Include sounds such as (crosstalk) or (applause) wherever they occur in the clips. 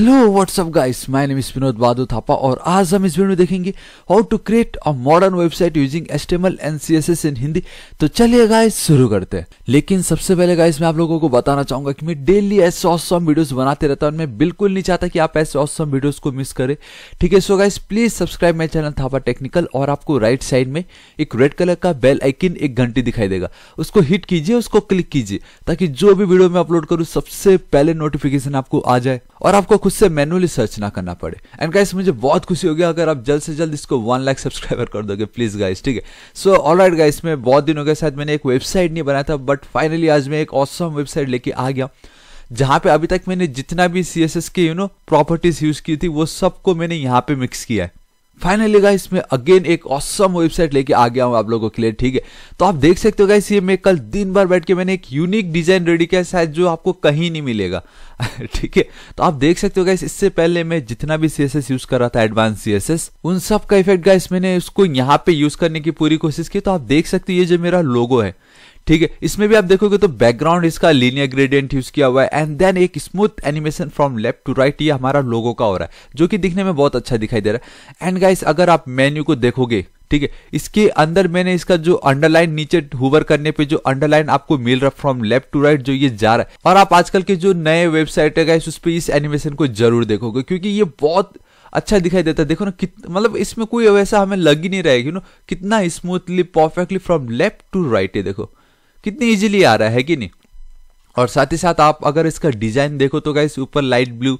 Hello what's up guys my name is Vinod Badu Thapa और आज हम इस वीडियो में देखेंगे how to create a modern website using HTML and C in Hindi तो चलिए गाइस शुरू करते हैं लेकिन सबसे पहले गाइस मैं आप लोगों को बताना चाहूंगा कि मैं डेली ऐसे ऑसम वीडियोस बनाते रहता हूँ मैं बिल्कुल नहीं चाहता कि आप ऐसे ऑसम वीडियोज को मिस करें ठीक है so guys please subscribe my channel Thapa technical और आपको राइट साइड में एक रेड कलर का बेल आइकिन एक घंटी दिखाई देगा उसको हिट कीजिए उसको क्लिक कीजिए ताकि जो भी वीडियो मैं अपलोड करूँ सबसे पहले नोटिफिकेशन आपको आ जाए और आपको खुद से मैनुअली सर्च ना करना पड़े एंड गाइस मुझे बहुत खुशी होगी अगर आप जल्द से जल्द इसको वन लाख सब्सक्राइबर कर दोगे प्लीज गाइस ठीक है सो ऑल राइट गाइस मैं बहुत दिनों के साथ मैंने एक वेबसाइट नहीं बनाया था बट फाइनली आज मैं एक ऑसम वेबसाइट लेके आ गया जहाँ पे अभी तक मैंने जितना भी सी के यू नो प्रॉपर्टीज यूज की थी वो सबको मैंने यहाँ पे मिक्स किया है फाइनली गाइस मैं अगेन एक ऑसम वेबसाइट लेके आ गया हूँ आप लोगों के लिए ठीक है तो आप देख सकते हो गाइस ये मैं कल दिन भर बैठ के मैंने एक यूनिक डिजाइन रेडी किया शायद जो आपको कहीं नहीं मिलेगा (laughs) ठीक है तो आप देख सकते हो गाइस इससे पहले मैं जितना भी सीएसएस यूज कर रहा था एडवांस सीएसएस उन सब का इफेक्ट गाइस मैंने उसको यहाँ पे यूज करने की पूरी कोशिश की तो आप देख सकते हो ये जो मेरा लोगो है ठीक है इसमें भी आप देखोगे तो बैकग्राउंड इसका लीनियर ग्रेडियंट यूज किया हुआ है एंड देन एक smooth animation from left to right ये हमारा लोगों का हो रहा है जो कि दिखने में बहुत अच्छा दिखाई दे रहा है एंड गाइस अगर आप मेन्यू को देखोगे ठीक है इसके अंदर मैंने इसका जो अंडरलाइन नीचे हुवर करने पे जो अंडरलाइन आपको मिल रहा फ्रॉम लेफ्ट टू राइट जो ये जा रहा है और आप आजकल के जो नए वेबसाइट है गाइस उस पर इस एनिमेशन को जरूर देखोगे क्योंकि ये बहुत अच्छा दिखाई देता है देखो ना कित मतलब इसमें कोई वैसा हमें लग ही नहीं रहेगी ना कितना smoothly perfectly from left to right है देखो कितनी इजीली आ रहा है कि नहीं और साथ ही साथ आप अगर इसका डिजाइन देखो तो गाइस ऊपर लाइट ब्लू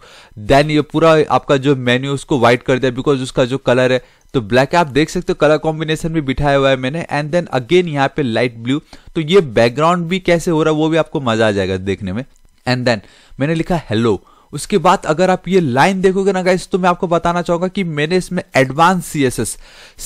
देन ये पूरा आपका जो मेन्यू उसको व्हाइट कर दिया बिकॉज उसका जो कलर है तो ब्लैक आप देख सकते हो कलर कॉम्बिनेशन भी बिठाया हुआ है मैंने एंड देन अगेन यहाँ पे लाइट ब्लू तो ये बैकग्राउंड भी कैसे हो रहा है वो भी आपको मजा आ जाएगा देखने में एंड देन मैंने लिखा हेलो उसके बाद अगर आप ये लाइन देखोगे ना गाइस तो मैं आपको बताना चाहूंगा कि मैंने इसमें advance C S S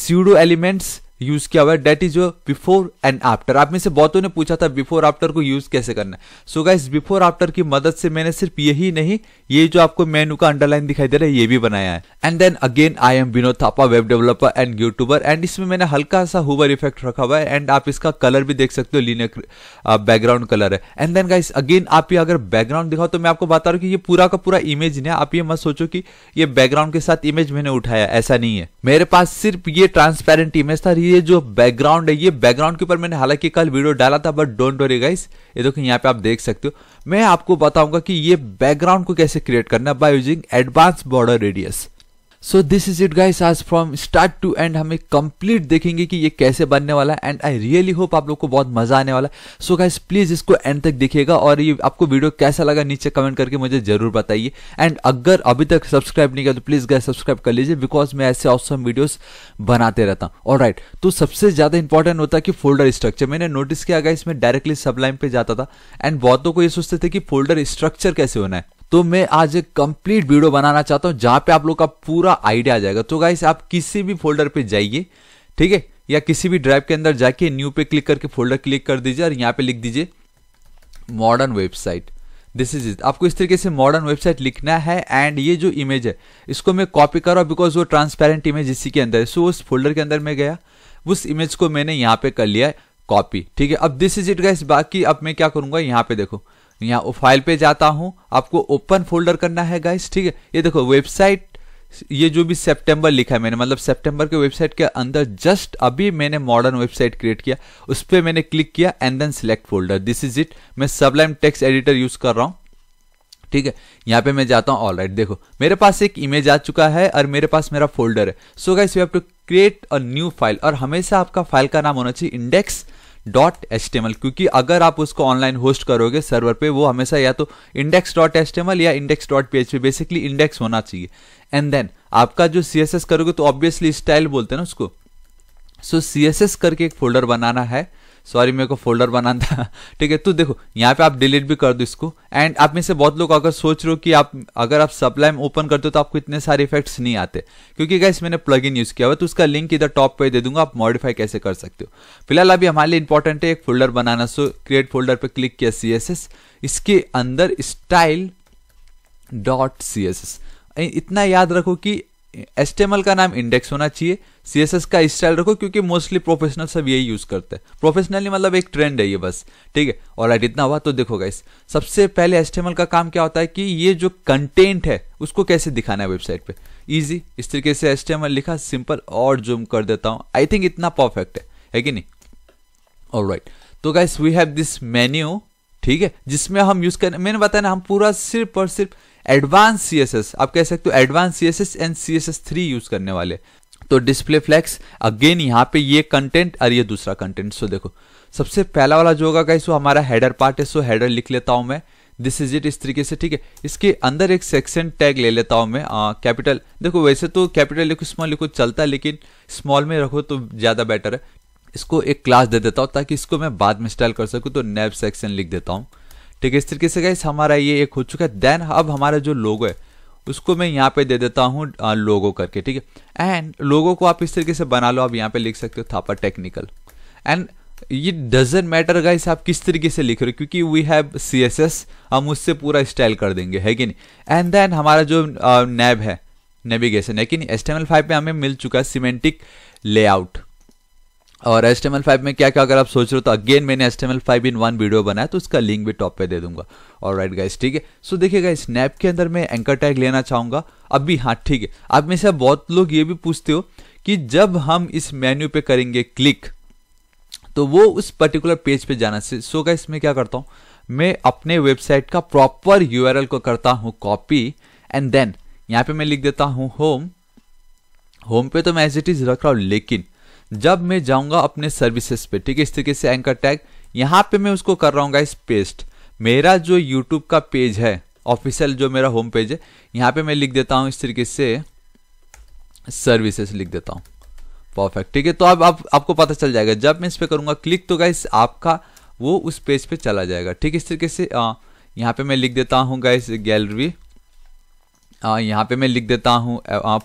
pseudo elements use किया हुआ है that is before and after आप में से बहुतों ने पूछा था बिफोर आफ्टर को यूज कैसे करना है सो गाइस बिफोर आफ्टर की मदद से मैंने सिर्फ यही नहीं ये जो आपको मेनू का अंडरलाइन दिखाई दे रहा है ये भी बनाया है and then again I am Vinod Thapa web developer and YouTuber and इसमें मैंने हल्का सा हुवर इफेक्ट रखा हुआ है एंड आप इसका कलर भी देख सकते हो लीने बैकग्राउंड कलर है एंड देन गाइस अगेन आप ये अगर बैकग्राउंड दिखाओ तो मैं आपको बता रहा हूँ कि ये पूरा का पूरा इमेज नहीं है आप ये मत सोचो कि ये बैकग्राउंड के साथ इमेज मैंने उठाया ऐसा नहीं है मेरे पास सिर्फ ये ट्रांसपेरेंट इमेज था ये ये जो बैकग्राउंड है ये बैकग्राउंड के ऊपर मैंने हालांकि कल वीडियो डाला था बट डोंट वरी गाइस ये देखो यहाँ पे आप देख सकते हो मैं आपको बताऊंगा कि ये बैकग्राउंड को कैसे क्रिएट करना है by using advance border radius so this is it guys आज फ्रॉम स्टार्ट टू एंड हमें कंप्लीट देखेंगे कि ये कैसे बनने वाला है एंड आई रियली होप आप लोग को बहुत मजा आने वाला है सो गाइस प्लीज इसको एंड तक देखिएगा और ये आपको वीडियो कैसा लगा नीचे कमेंट करके मुझे जरूर बताइए एंड अगर अभी तक सब्सक्राइब नहीं किया तो प्लीज गाइस सब्सक्राइब कर लीजिए बिकॉज मैं ऐसे ऑसम वीडियोस बनाते रहता हूँ और राइट तो सबसे ज्यादा इंपॉर्टेंट होता है कि फोल्डर स्ट्रक्चर मैंने नोटिस किया गाइस मैं डायरेक्टली सबलाइन पे जाता था एंड बहुतों को ये सोचते थे कि फोल्डर स्ट्रक्चर कैसे होना है तो मैं आज एक कंप्लीट वीडियो बनाना चाहता हूं जहां पे आप लोग का पूरा आइडिया आ जाएगा तो गाइस आप किसी भी फोल्डर पे जाइए ठीक है या किसी भी ड्राइव के अंदर जाके न्यू पे क्लिक करके फोल्डर क्लिक कर दीजिए और यहाँ पे लिख दीजिए modern website this is it आपको इस तरीके से मॉडर्न वेबसाइट लिखना है एंड ये जो इमेज है इसको मैं कॉपी कर रहा हूँ बिकॉज वो ट्रांसपेरेंट इमेज इसी के अंदर है सो उस फोल्डर के अंदर मैं गया उस इमेज को मैंने यहाँ पे कर लिया कॉपी ठीक है अब दिस इज इट गाइस बाकी अब मैं क्या करूंगा यहाँ पे देखो यहाँ फाइल पे जाता हूँ आपको ओपन फोल्डर करना है गाइस ठीक है ये देखो वेबसाइट ये जो भी सितंबर लिखा है मैंने मतलब सितंबर के वेबसाइट के अंदर जस्ट अभी मैंने मॉडर्न वेबसाइट क्रिएट किया उस पर मैंने क्लिक किया and then select folder this is it मैं सबलाइम टेक्स्ट एडिटर यूज कर रहा हूं ठीक है यहां पे मैं जाता हूं ऑलराइट देखो मेरे पास एक इमेज आ चुका है और मेरे पास मेरा फोल्डर है so guys you have to create a new file और हमेशा आपका फाइल का नाम होना चाहिए इंडेक्स डॉट एचटेमल क्योंकि अगर आप उसको ऑनलाइन होस्ट करोगे सर्वर पे वो हमेशा या तो इंडेक्स डॉट एचटेमल या index dot P H basically index होना चाहिए एंड देन आपका जो सी एस एस करोगे तो ऑब्वियसली स्टाइल बोलते हैं ना उसको सो सी एस एस करके एक फोल्डर बनाना है सॉरी मेरे को फोल्डर बनाना था (laughs) ठीक है तो देखो यहाँ पे आप डिलीट भी कर दो इसको एंड आप में से बहुत लोग अगर सोच रहे हो कि आप अगर आप सप्लाई ओपन करते हो तो आपको इतने सारे इफेक्ट्स नहीं आते क्योंकि गैस मैंने प्लग इन यूज किया हुआ तो उसका लिंक इधर टॉप पे दे दूंगा आप मॉडिफाई कैसे कर सकते हो फिलहाल अभी हमारे लिए इंपॉर्टेंट है एक फोल्डर बनाना सो क्रिएट फोल्डर पर क्लिक किया सी इसके अंदर स्टाइल डॉट सी इतना याद रखो कि एच का नाम इंडेक्स होना चाहिए सीएसएस का स्टाइल रखो क्योंकि मोस्टली प्रोफेशनल सब यही यूज करते हैं प्रोफेशनली मतलब एक ट्रेंड है ये बस ठीक है और राइट इतना हुआ तो देखो गाइस सबसे पहले एच का, काम क्या होता है कि ये जो कंटेंट है उसको कैसे दिखाना है वेबसाइट पे इजी इस तरीके से एच लिखा सिंपल और जूम कर देता हूँ आई थिंक इतना परफेक्ट है है कि नहीं और राइट तो guys we have this menu ठीक है जिसमें हम यूज करें मैंने बताया ना हम पूरा सिर्फ और सिर्फ एडवांस सीएसएस आप कह सकते हो advance CSS and CSS three use करने वाले तो डिस्प्ले फ्लैक्स अगेन यहाँ पे ये कंटेंट और ये दूसरा कंटेंट सो देखो सबसे पहला वाला जो होगा कैसे हमारा हेडर पार्ट है सो हेडर लिख लेता हूं मैं दिस इज इट इस तरीके से ठीक है इसके अंदर एक सेक्शन टैग ले लेता हूं मैं कैपिटल देखो वैसे तो कैपिटल लिखो स्मॉल लिखो चलता है लेकिन स्मॉल में रखो तो ज़्यादा बेटर है इसको एक क्लास दे देता हूं ताकि इसको मैं बाद में स्टाइल कर सकूं तो नेब सेक्शन लिख देता हूं ठीक है इस तरीके से गाइस हमारा ये एक हो चुका है देन अब हमारा जो लोगो है उसको मैं यहाँ पे दे देता हूँ लोगो करके ठीक है एंड लोगो को आप इस तरीके से बना लो आप यहाँ पे लिख सकते हो थापा टेक्निकल एंड ये डजेंट मैटर गाइस आप किस तरीके से लिख रहे हो क्योंकि we have C S S हम उससे पूरा स्टाइल कर देंगे है कि नहीं एंड देन हमारा जो नैब है नेविगेशन है कि नहीं S T M L five पे हमें मिल चुका है सीमेंटिक लेआउट और एस में क्या क्या अगर आप सोच रहे हो तो अगेन मैंने S five in one video बनाया तो उसका लिंक भी टॉप पे दे दूंगा और राइट गाइस ठीक है सो देखिएगा गाइस स्नैप के अंदर मैं एंकर टैग लेना चाहूंगा अब भी हाँ ठीक है आप में से बहुत लोग ये भी पूछते हो कि जब हम इस मेन्यू पे करेंगे क्लिक तो वो उस पर्टिकुलर पेज पे जाना से सो गाइस मैं क्या करता हूँ मैं अपने वेबसाइट का प्रॉपर यू को करता हूँ कॉपी एंड देन यहाँ पे मैं लिख देता हूँ होम होम पे तो मैं एज इट इज रख रहा हूँ लेकिन जब मैं जाऊंगा अपने सर्विसेस पे ठीक है इस तरीके से एंकर टैग यहां पे मैं उसको कर रहा हूँ गाइस पेस्ट मेरा जो यूट्यूब का पेज है ऑफिशियल जो मेरा होम पेज है यहां पे मैं लिख देता हूं इस तरीके से सर्विसेस लिख देता हूं परफेक्ट ठीक है तो अब आप, आपको पता चल जाएगा जब मैं इस पर करूंगा क्लिक तो गाइस आपका वो उस पेज पे चला जाएगा ठीक इस तरीके से आ, यहां पे मैं लिख देता हूं गाइस गैलरी यहां पे मैं लिख देता हूं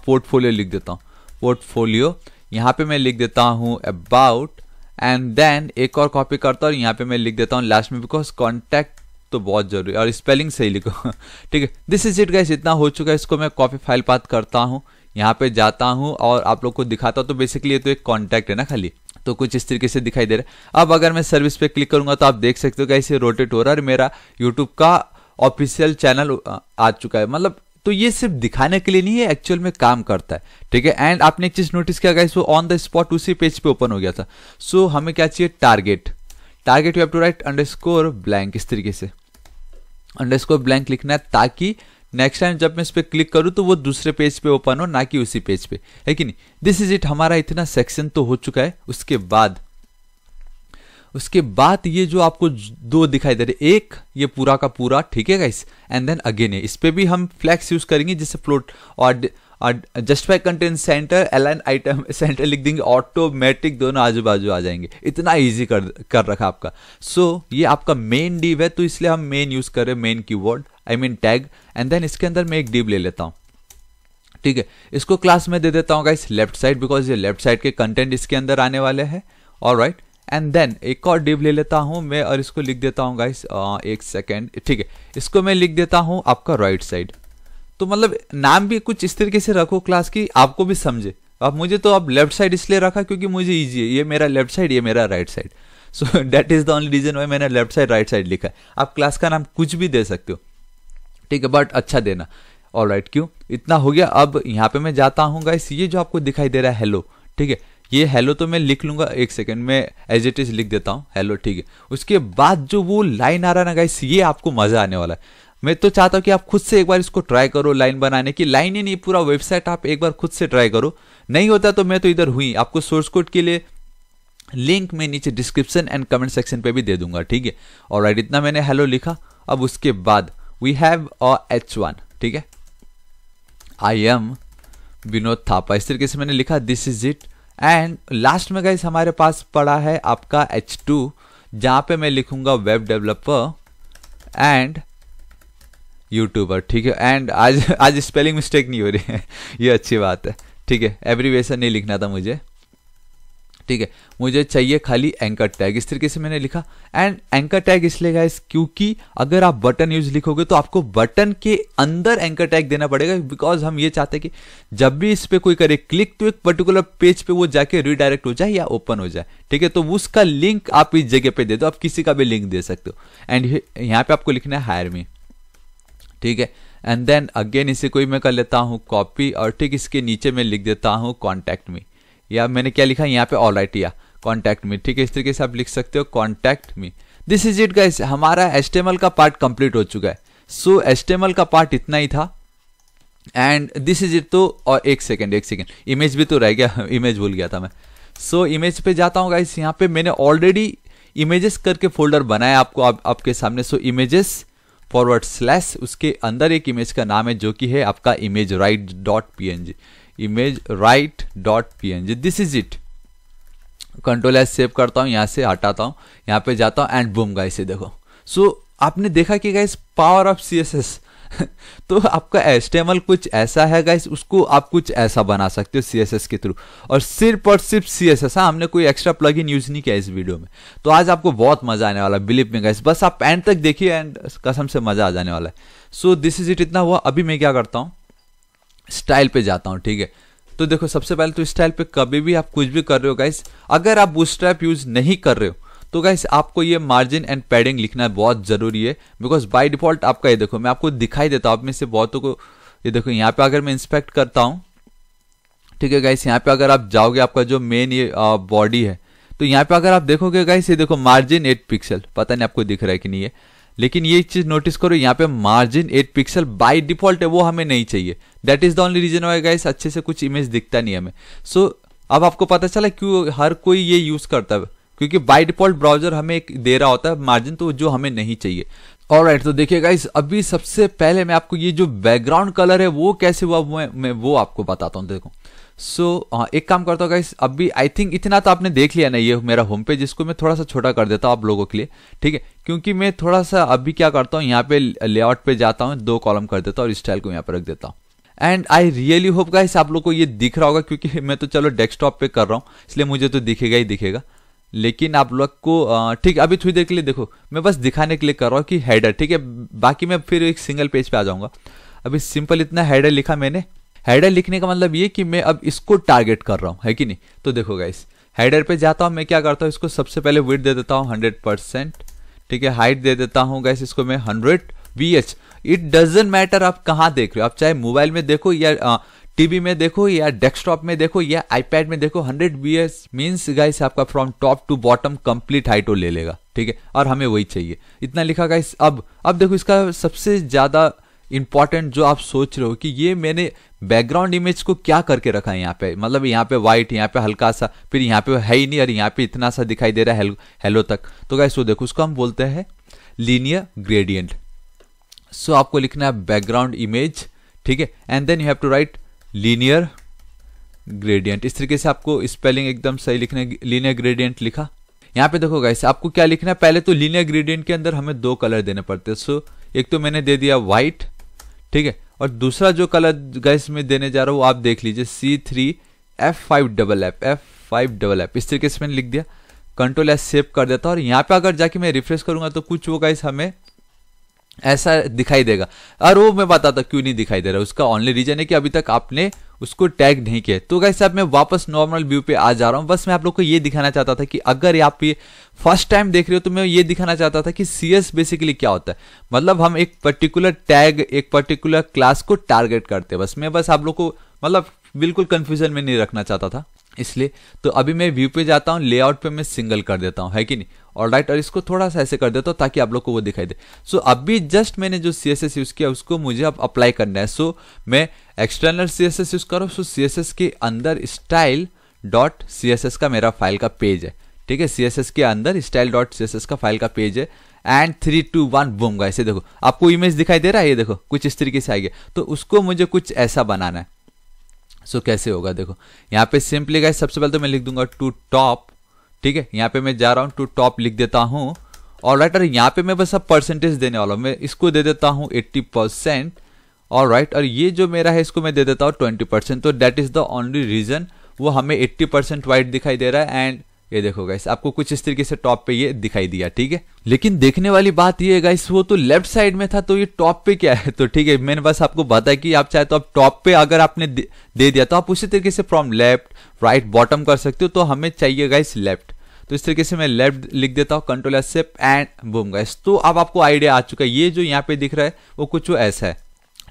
पोर्टफोलियो लिख देता हूं पोर्टफोलियो यहाँ पे मैं लिख देता हूँ अबाउट एंड देन एक और कॉपी करता हूँ यहाँ पे मैं लिख देता हूँ लास्ट में बिकॉज कॉन्टैक्ट तो बहुत जरूरी और स्पेलिंग सही लिखो (laughs) ठीक है दिस इज इट गाइस इतना हो चुका है इसको मैं कॉपी फाइल पाथ करता हूँ यहाँ पे जाता हूँ और आप लोग को दिखाता हूँ तो बेसिकली ये तो एक कॉन्टैक्ट है ना खाली तो कुछ इस तरीके से दिखाई दे रहा है अब अगर मैं सर्विस पे क्लिक करूंगा तो आप देख सकते हो कैसे रोटेट हो रहा है मेरा यूट्यूब का ऑफिशियल चैनल आ चुका है मतलब तो ये सिर्फ दिखाने के लिए नहीं है एक्चुअल में काम करता है ठीक है एंड आपने एक चीज नोटिस किया गया ऑन द स्पॉट उसी पेज पे ओपन हो गया था सो so, हमें क्या चाहिए target target you have to write underscore blank इस तरीके से अंडरस्कोर ब्लैंक लिखना है ताकि नेक्स्ट टाइम जब मैं इस पर क्लिक करूं तो वो दूसरे पेज पे ओपन हो ना कि उसी पेज पे है कि नहीं दिस इज इट हमारा इतना सेक्शन तो हो चुका है उसके बाद उसके बाद ये जो आपको दो दिखाई दे रहे एक ये पूरा का पूरा ठीक है गाइस एंड देन अगेन इस पर भी हम फ्लैक्स यूज करेंगे जिससे फ्लोट और justify content centre align item centre लिख देंगे ऑटोमेटिक दोनों आजू बाजू आ जाएंगे इतना इजी कर कर रखा आपका सो so, ये आपका मेन डीव है तो इसलिए हम मेन यूज करें main keyword I mean tag and then इसके अंदर मैं एक डीव ले लेता हूँ ठीक है इसको क्लास में दे देता हूँ गाइस लेफ्ट साइड बिकॉज ये लेफ्ट साइड के कंटेंट इसके अंदर आने वाले हैं और राइट right. एंड देन एक और डिव ले लेता हूं मैं और इसको लिख देता हूं गाइस एक सेकेंड ठीक है इसको मैं लिख देता हूं आपका राइट साइड तो मतलब नाम भी कुछ इस तरीके से रखो क्लास की आपको भी समझे अब मुझे तो अब लेफ्ट साइड इसलिए रखा क्योंकि मुझे ईजी है ये मेरा लेफ्ट साइड ये मेरा right side so that is the only reason why मैंने लेफ्ट साइड राइट साइड लिखा है आप क्लास का नाम कुछ भी दे सकते हो ठीक है बट अच्छा देना ऑल राइट right, क्यों इतना हो गया अब यहाँ पे मैं जाता हूँ गाइस ये जो आपको दिखाई दे रहा है हेलो ठीक है ये हेलो तो मैं लिख लूंगा एक सेकेंड में एज इट इज लिख देता हूँ हेलो ठीक है उसके बाद जो वो लाइन आ रहा ना गाइस ये आपको मजा आने वाला है मैं तो चाहता हूँ कि आप खुद से एक बार इसको ट्राई करो लाइन बनाने की लाइन ही नहीं पूरा वेबसाइट आप एक बार खुद से ट्राई करो नहीं होता तो मैं तो इधर हुई आपको सोर्स कोड के लिए लिंक मैं नीचे डिस्क्रिप्शन एंड कमेंट सेक्शन पे भी दे दूंगा ठीक है और राइट इतना मैंने हेलो लिखा अब उसके बाद we have a H one ठीक है आई एम विनोद थापा इस तरीके से मैंने लिखा this is it and last में गाइस हमारे पास पड़ा है आपका एच टू जहां पर मैं लिखूंगा वेब डेवलपर एंड यूट्यूबर ठीक है एंड आज आज स्पेलिंग मिस्टेक नहीं हो रही है (laughs) ये अच्छी बात है ठीक है एब्रीवेशन नहीं लिखना था मुझे ठीक है मुझे चाहिए खाली एंकर टैग इस तरीके से मैंने लिखा एंड एंकर टैग इसलिए गाइस क्योंकि अगर आप बटन यूज लिखोगे तो आपको बटन के अंदर एंकर टैग देना पड़ेगा बिकॉज हम ये चाहते हैं कि जब भी इस पर कोई करे क्लिक तो एक पर्टिकुलर पेज पे वो जाके रिडायरेक्ट हो जाए या ओपन हो जाए ठीक है तो उसका लिंक आप इस जगह पे दे दो आप किसी का भी लिंक दे सकते हो एंड यहाँ पे आपको लिखना है हायर मी ठीक है एंड देन अगेन इसे कोई मैं कर लेता हूँ कॉपी और ठीक इसके नीचे मैं लिख देता हूँ कॉन्टैक्ट मी या मैंने क्या लिखा यहाँ पे ऑल राइट या कॉन्टैक्ट मी ठीक है इस तरीके से आप लिख सकते हो contact me this is it guys हमारा एस्टेमल का पार्ट कंप्लीट हो चुका है सो so, एस्टेमल का पार्ट इतना ही था एंड दिस इज इट तो और एक सेकेंड एक सेकेंड इमेज भी तो रह गया इमेज (laughs) भूल गया था मैं सो so, इमेज पे जाता हूँ गाइस यहाँ पे मैंने ऑलरेडी इमेजेस करके फोल्डर बनाया आपको आप, आपके सामने सो इमेजेस फॉरवर्ड स्लैश उसके अंदर एक इमेज का नाम है जो कि है आपका image right dot P image right dot P N G this is it control S save करता हूं यहां से हटाता हूं यहां पे जाता हूं एंड बूम गाइस देखो सो so, आपने देखा कि guys power of C S S तो आपका एस कुछ ऐसा है गाइस उसको आप कुछ ऐसा बना सकते हो सी के थ्रू और सिर्फ और सिर्फ सी एस हाँ हमने कोई एक्स्ट्रा प्लग इन यूज नहीं किया इस वीडियो में तो आज आपको बहुत मजा आने वाला बिलीव में गाइस बस आप एंड तक देखिए एंड कसम से मजा आ जाने वाला है सो दिस इज इट इतना हुआ अभी मैं क्या करता हूँ स्टाइल पे जाता हूँ ठीक है तो देखो सबसे पहले तो स्टाइल पे कभी भी आप कुछ भी कर रहे हो गाइस अगर आप बूस्ट्रैप यूज नहीं कर रहे हो तो गाइस आपको ये मार्जिन एंड पैडिंग लिखना बहुत जरूरी है बिकॉज बाय डिफॉल्ट आपका ये देखो मैं आपको दिखाई देता हूँ आप में से बहुतों को ये देखो यहाँ पे अगर मैं इंस्पेक्ट करता हूँ ठीक है गाइस यहाँ पे अगर आप जाओगे आपका जो मेन ये बॉडी है तो यहाँ पे अगर आप देखोगे गाइस ये देखो मार्जिन एट पिक्सल पता नहीं आपको दिख रहा है कि नहीं है लेकिन ये चीज नोटिस करो यहाँ पे मार्जिन 8 पिक्सल बाय डिफॉल्ट है वो हमें नहीं चाहिए that is the only reason why guys अच्छे से कुछ इमेज दिखता नहीं हमें सो so, अब आपको पता चला क्यों हर कोई ये यूज करता है क्योंकि बाय डिफॉल्ट ब्राउजर हमें एक दे रहा होता है मार्जिन तो जो हमें नहीं चाहिए और राइट तो देखिए गाइस अभी सबसे पहले मैं आपको ये जो बैकग्राउंड कलर है वो कैसे हुआ मैं, मैं वो आपको बताता हूँ देखो सो so, uh, एक काम करता हूँ गाइस अभी आई थिंक इतना तो आपने देख लिया ना ये मेरा होम पेज इसको मैं थोड़ा सा छोटा कर देता हूँ आप लोगों के लिए ठीक है क्योंकि मैं थोड़ा सा अभी क्या करता हूँ यहाँ पे लेआउट पे जाता हूँ दो कॉलम कर देता हूँ और स्टाइल को यहाँ पर रख देता हूँ and I really hope guys आप लोग को ये दिख रहा होगा क्योंकि मैं तो चलो डेस्कटॉप पे कर रहा हूँ इसलिए मुझे तो दिखेगा ही दिखेगा लेकिन आप लोग को ठीक अभी थोड़ी देर के लिए देखो मैं बस दिखाने के लिए कर रहा हूँ कि हेडर ठीक है बाकी मैं फिर एक सिंगल पेज पे आ जाऊँगा अभी सिंपल इतना हेडर लिखा मैंने हेडर लिखने का मतलब ये कि मैं अब इसको टारगेट कर रहा हूँ है कि नहीं तो देखो गाइस हेडर पे जाता हूँ मैं क्या करता हूँ इसको सबसे पहले वेट दे देता हूँ हंड्रेड परसेंट ठीक है हाइट दे देता हूँ गाइस इसको मैं hundred V H it doesn't matter आप कहाँ देख रहे हो आप चाहे मोबाइल में देखो या टीवी में देखो या डेस्कटॉप में देखो या आईपैड में देखो 100 बी एच मीन्स गाइस आपका from top to bottom complete height वो ले लेगा ठीक है और हमें वही चाहिए इतना लिखा गाइस अब अब देखो इसका सबसे ज़्यादा इंपॉर्टेंट जो आप सोच रहे हो कि ये मैंने बैकग्राउंड इमेज को क्या करके रखा है यहाँ पे मतलब यहाँ पे व्हाइट यहाँ पे हल्का सा फिर यहाँ पे है ही नहीं और यहाँ पे इतना सा दिखाई दे रहा है हेलो तक तो गाइस वो देखो उसको हम बोलते हैं लीनियर ग्रेडियंट सो आपको लिखना है बैकग्राउंड इमेज ठीक है and then you have to write linear gradient इस तरीके से आपको स्पेलिंग एकदम सही लिखना लीनियर ग्रेडियंट लिखा यहाँ पे देखो गाइस आपको क्या लिखना है पहले तो लीनियर ग्रेडियंट के अंदर हमें दो कलर देने पड़ते हैं सो एक तो मैंने दे दिया व्हाइट ठीक है और दूसरा जो कलर गैस में देने जा रहा हूँ आप देख लीजिए C three F five double F F five double F इस तरीके से मैंने लिख दिया कंट्रोल एस सेव कर देता और यहां पे अगर जाके मैं रिफ्रेश करूंगा तो कुछ वो गाइस हमें ऐसा दिखाई देगा और वो मैं बताता क्यों नहीं दिखाई दे रहा उसका ओनली रीजन है कि अभी तक आपने उसको टैग नहीं किया तो गाइस अब मैं वापस नॉर्मल व्यू पे आ जा रहा हूँ बस मैं आप लोग को ये दिखाना चाहता था कि अगर आप ये फर्स्ट टाइम देख रहे हो तो मैं ये दिखाना चाहता था कि सी बेसिकली क्या होता है मतलब हम एक पर्टिकुलर टैग एक पर्टिकुलर क्लास को टारगेट करते हैं बस मैं बस आप लोग को मतलब बिल्कुल कन्फ्यूजन में नहीं रखना चाहता था इसलिए तो अभी मैं व्यू पे जाता हूँ लेआउट पे मैं सिंगल कर देता हूँ है कि नहीं और राइट और इसको थोड़ा सा ऐसे कर देता हूँ ताकि आप लोग को वो दिखाई दे सो so, अभी जस्ट मैंने जो सी एस यूज़ किया उसको मुझे अब अप्लाई करना है सो so, मैं एक्सटर्नल सी एस यूज़ करूँ सो सी के अंदर स्टाइल डॉट सी का मेरा फाइल का पेज है ठीक है सी के अंदर स्टाइल डॉट सी का फाइल का पेज है एंड थ्री टू वन बोमगा ऐसे देखो आपको इमेज दिखाई दे रहा है ये देखो कुछ इस तरीके से आएगी तो उसको मुझे कुछ ऐसा बनाना है सो कैसे होगा देखो यहाँ पे सिंपली गाइस सबसे पहले तो मैं लिख दूंगा टू टॉप ठीक है यहाँ पे मैं जा रहा हूँ टू टॉप लिख देता हूँ और राइट और यहाँ पे मैं बस अब परसेंटेज देने वाला हूँ मैं इसको दे देता हूँ एट्टी परसेंट और राइट और ये जो मेरा है इसको मैं दे देता हूँ ट्वेंटी परसेंट तो that is the only reason वो हमें एट्टी परसेंट वाइट दिखाई दे रहा है एंड ये देखो गाइस आपको कुछ इस तरीके से टॉप पे ये दिखाई दिया ठीक है लेकिन देखने वाली बात ये है गाइस वो तो लेफ्ट साइड में था तो ये टॉप पे क्या है तो ठीक है मैंने बस आपको बताया कि आप चाहे तो आप टॉप पे अगर आपने दे दिया तो आप उसी तरीके से फ्रॉम लेफ्ट राइट बॉटम कर सकते हो तो हमें चाहिए गाइस लेफ्ट तो इस तरीके से मैं लेफ्ट लिख देता हूँ control S and boom guys तो अब आपको आइडिया आ चुका है ये जो यहाँ पे दिख रहा है वो कुछ ऐसा है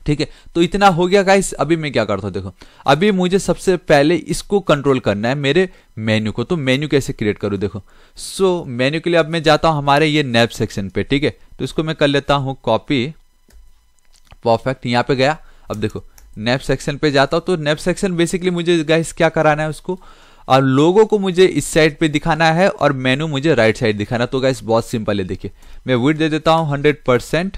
ठीक है तो इतना हो गया गाइस अभी मैं क्या करता हूँ देखो अभी मुझे सबसे पहले इसको कंट्रोल करना है मेरे मेन्यू को तो मेन्यू कैसे क्रिएट करूँ देखो सो so, मेन्यू के लिए अब मैं जाता हूँ हमारे ये नेब सेक्शन पे ठीक है तो इसको मैं कर लेता हूँ कॉपी परफेक्ट यहाँ पे गया अब देखो नेब सेक्शन पे जाता हूँ तो नेब सेक्शन बेसिकली मुझे गाइस क्या कराना है उसको और लोगों को मुझे इस साइड पे दिखाना है और मेनू मुझे राइट साइड दिखाना तो गाइस बहुत सिंपल है देखिए मैं विट दे देता हूँ हंड्रेड परसेंट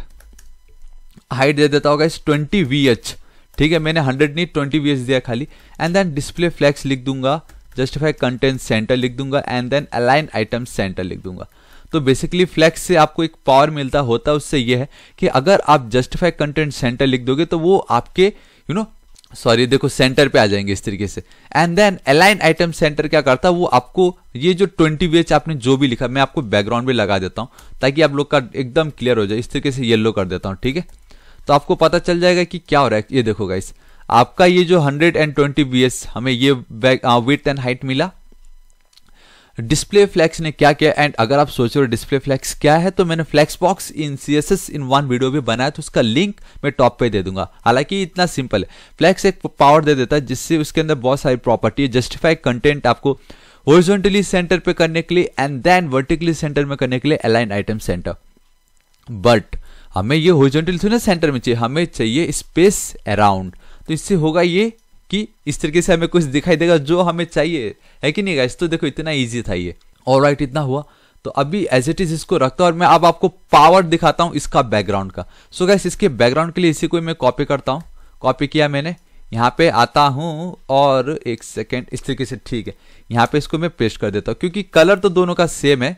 हाइट दे देता होगा इस ट्वेंटी वी एच ठीक है मैंने हंड्रेड नहीं ट्वेंटी वी एच दिया खाली एंड देन डिस्प्ले फ्लैक्स लिख दूंगा जस्टिफाई कंटेंट सेंटर लिख दूंगा and then align item centre लिख दूंगा तो बेसिकली फ्लैक्स से आपको एक पावर मिलता होता है उससे यह है कि अगर आप जस्टिफाई कंटेंट सेंटर लिख दोगे तो वो आपके यू नो सॉरी देखो सेंटर पे आ जाएंगे इस तरीके से and then align item centre क्या करता है वो आपको ये जो ट्वेंटी वेच आपने जो भी लिखा मैं आपको बैकग्राउंड भी लगा देता हूँ ताकि आप लोग का एकदम क्लियर हो जाए इस तरीके से येलो कर देता हूँ ठीक है तो आपको पता चल जाएगा कि क्या हो रहा है ये देखो गाइस आपका ये जो 120 एंड ट्वेंटी हमें ये विथ एंड हाइट मिला डिस्प्ले फ्लैक्स ने क्या किया एंड अगर आप सोच रहे हो डिस्प्ले फ्लैक्स क्या है तो मैंने flex box in C S S in one video भी बनाया तो उसका लिंक मैं टॉप पे दे दूंगा हालांकि इतना सिंपल है फ्लैक्स एक पावर दे देता है जिससे उसके अंदर बहुत सारी प्रॉपर्टी है जस्टिफाई कंटेंट आपको हॉरिजॉन्टली सेंटर पे करने के लिए एंड देन वर्टिकली सेंटर में करने के लिए अलाइन आइटम सेंटर बट हमें ये हॉरिजॉन्टल थी ना सेंटर में चाहिए हमें चाहिए स्पेस अराउंड तो इससे होगा ये कि इस तरीके से हमें कुछ दिखाई देगा जो हमें चाहिए है कि नहीं गाइस तो देखो इतना ईजी था ये और राइट इतना हुआ तो अभी एज इट इज इसको रखता हूँ और मैं अब आपको पावर दिखाता हूँ इसका बैकग्राउंड का सो so गैस इसके बैकग्राउंड के लिए इसी को मैं कॉपी करता हूँ कॉपी किया मैंने यहाँ पे आता हूँ और एक सेकेंड इस तरीके से ठीक है यहाँ पे इसको मैं पेस्ट कर देता हूँ क्योंकि कलर तो दोनों का सेम है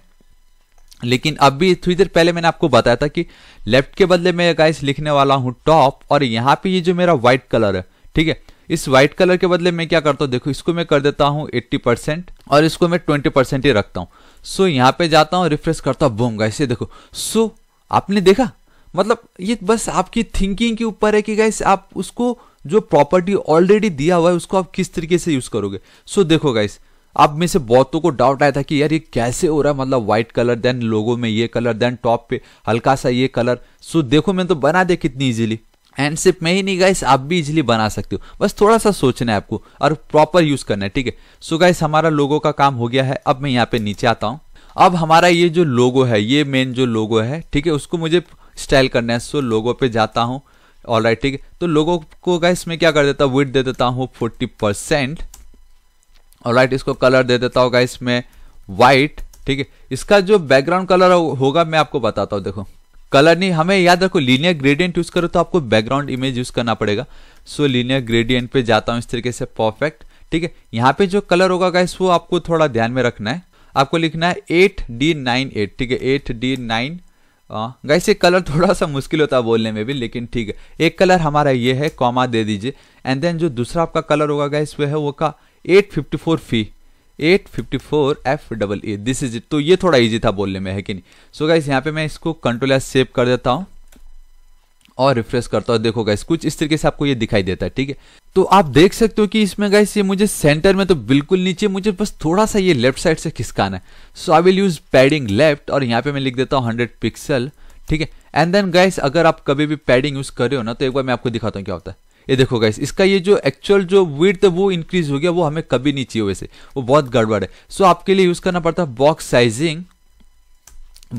लेकिन अभी थोड़ी देर पहले मैंने आपको बताया था कि लेफ्ट के बदले मैं गाइस लिखने वाला हूं टॉप और यहाँ पे ये जो मेरा व्हाइट कलर है ठीक है इस व्हाइट कलर के बदले मैं क्या करता हूँ देखो इसको मैं कर देता हूं 80% और इसको मैं 20% ही रखता हूँ सो यहाँ पे जाता हूँ रिफ्रेश करता हूं बोम गाइस ये देखो सो आपने देखा मतलब ये बस आपकी थिंकिंग के ऊपर है कि गाइस आप उसको जो प्रॉपर्टी ऑलरेडी दिया हुआ है उसको आप किस तरीके से यूज करोगे सो देखो गाइस अब में से बहुतों को डाउट आया था कि यार ये कैसे हो रहा है मतलब व्हाइट कलर देन लोगो में ये कलर देन टॉप पे हल्का सा ये कलर सो देखो मैंने तो बना दे कितनी इजीली एंड सिर्फ मैं ही नहीं गाइस आप भी इजीली बना सकते हो बस थोड़ा सा सोचना है आपको और प्रॉपर यूज करना है ठीक है सो गाइस हमारा लोगो का काम हो गया है अब मैं यहाँ पे नीचे आता हूँ अब हमारा ये जो लोगो है ये मेन जो लोगो है ठीक है उसको मुझे स्टाइल करना है सो लोगो पे जाता हूँ ऑल राइट ठीक है तो लोगों को गाइस मैं क्या कर देता हूँ वेट दे देता हूँ फोर्टी परसेंट और राइट इसको कलर दे देता होगा इसमें व्हाइट ठीक है इसका जो बैकग्राउंड कलर होगा मैं आपको बताता हूँ देखो कलर नहीं हमें याद रखो लीनियर ग्रेडियंट यूज करो तो आपको बैकग्राउंड इमेज यूज करना पड़ेगा सो लीनियर ग्रेडियंट पे जाता हूँ इस तरीके से परफेक्ट ठीक है यहाँ पे जो कलर होगा गाइस वो आपको थोड़ा ध्यान में रखना है आपको लिखना है एट डी नाइन एट ठीक है एट डी नाइन गाइस ये कलर थोड़ा सा मुश्किल होता है बोलने में भी लेकिन ठीक है एक कलर हमारा ये है कॉमा दे दीजिए एंड देन जो दूसरा आपका कलर होगा गाइस वो है वो का 854 फी 854 F double A this is it तो ये थोड़ा इजी था बोलने में है कि नहीं सो गाइस यहाँ पे मैं इसको कंट्रोल एस सेव कर देता हूँ और रिफ्रेश करता हूँ देखो गाइस कुछ इस तरीके से आपको ये दिखाई देता है ठीक है तो आप देख सकते हो कि इसमें गाइस ये मुझे सेंटर में तो बिल्कुल नीचे मुझे बस थोड़ा सा ये लेफ्ट साइड से खिसकाना है so I will use padding left और यहाँ पे मैं लिख देता हूँ हंड्रेड पिक्सल ठीक है एंड देन गाइस अगर आप कभी भी पैडिंग यूज कर रहे हो ना तो एक बार मैं आपको दिखाता हूँ क्या होता है ये देखो गाइस इसका ये जो एक्चुअल जो विर्थ वो इंक्रीज हो गया वो हमें कभी नहीं चाहिए वैसे वो बहुत गड़बड़ है सो so, आपके लिए यूज करना पड़ता है बॉक्स साइजिंग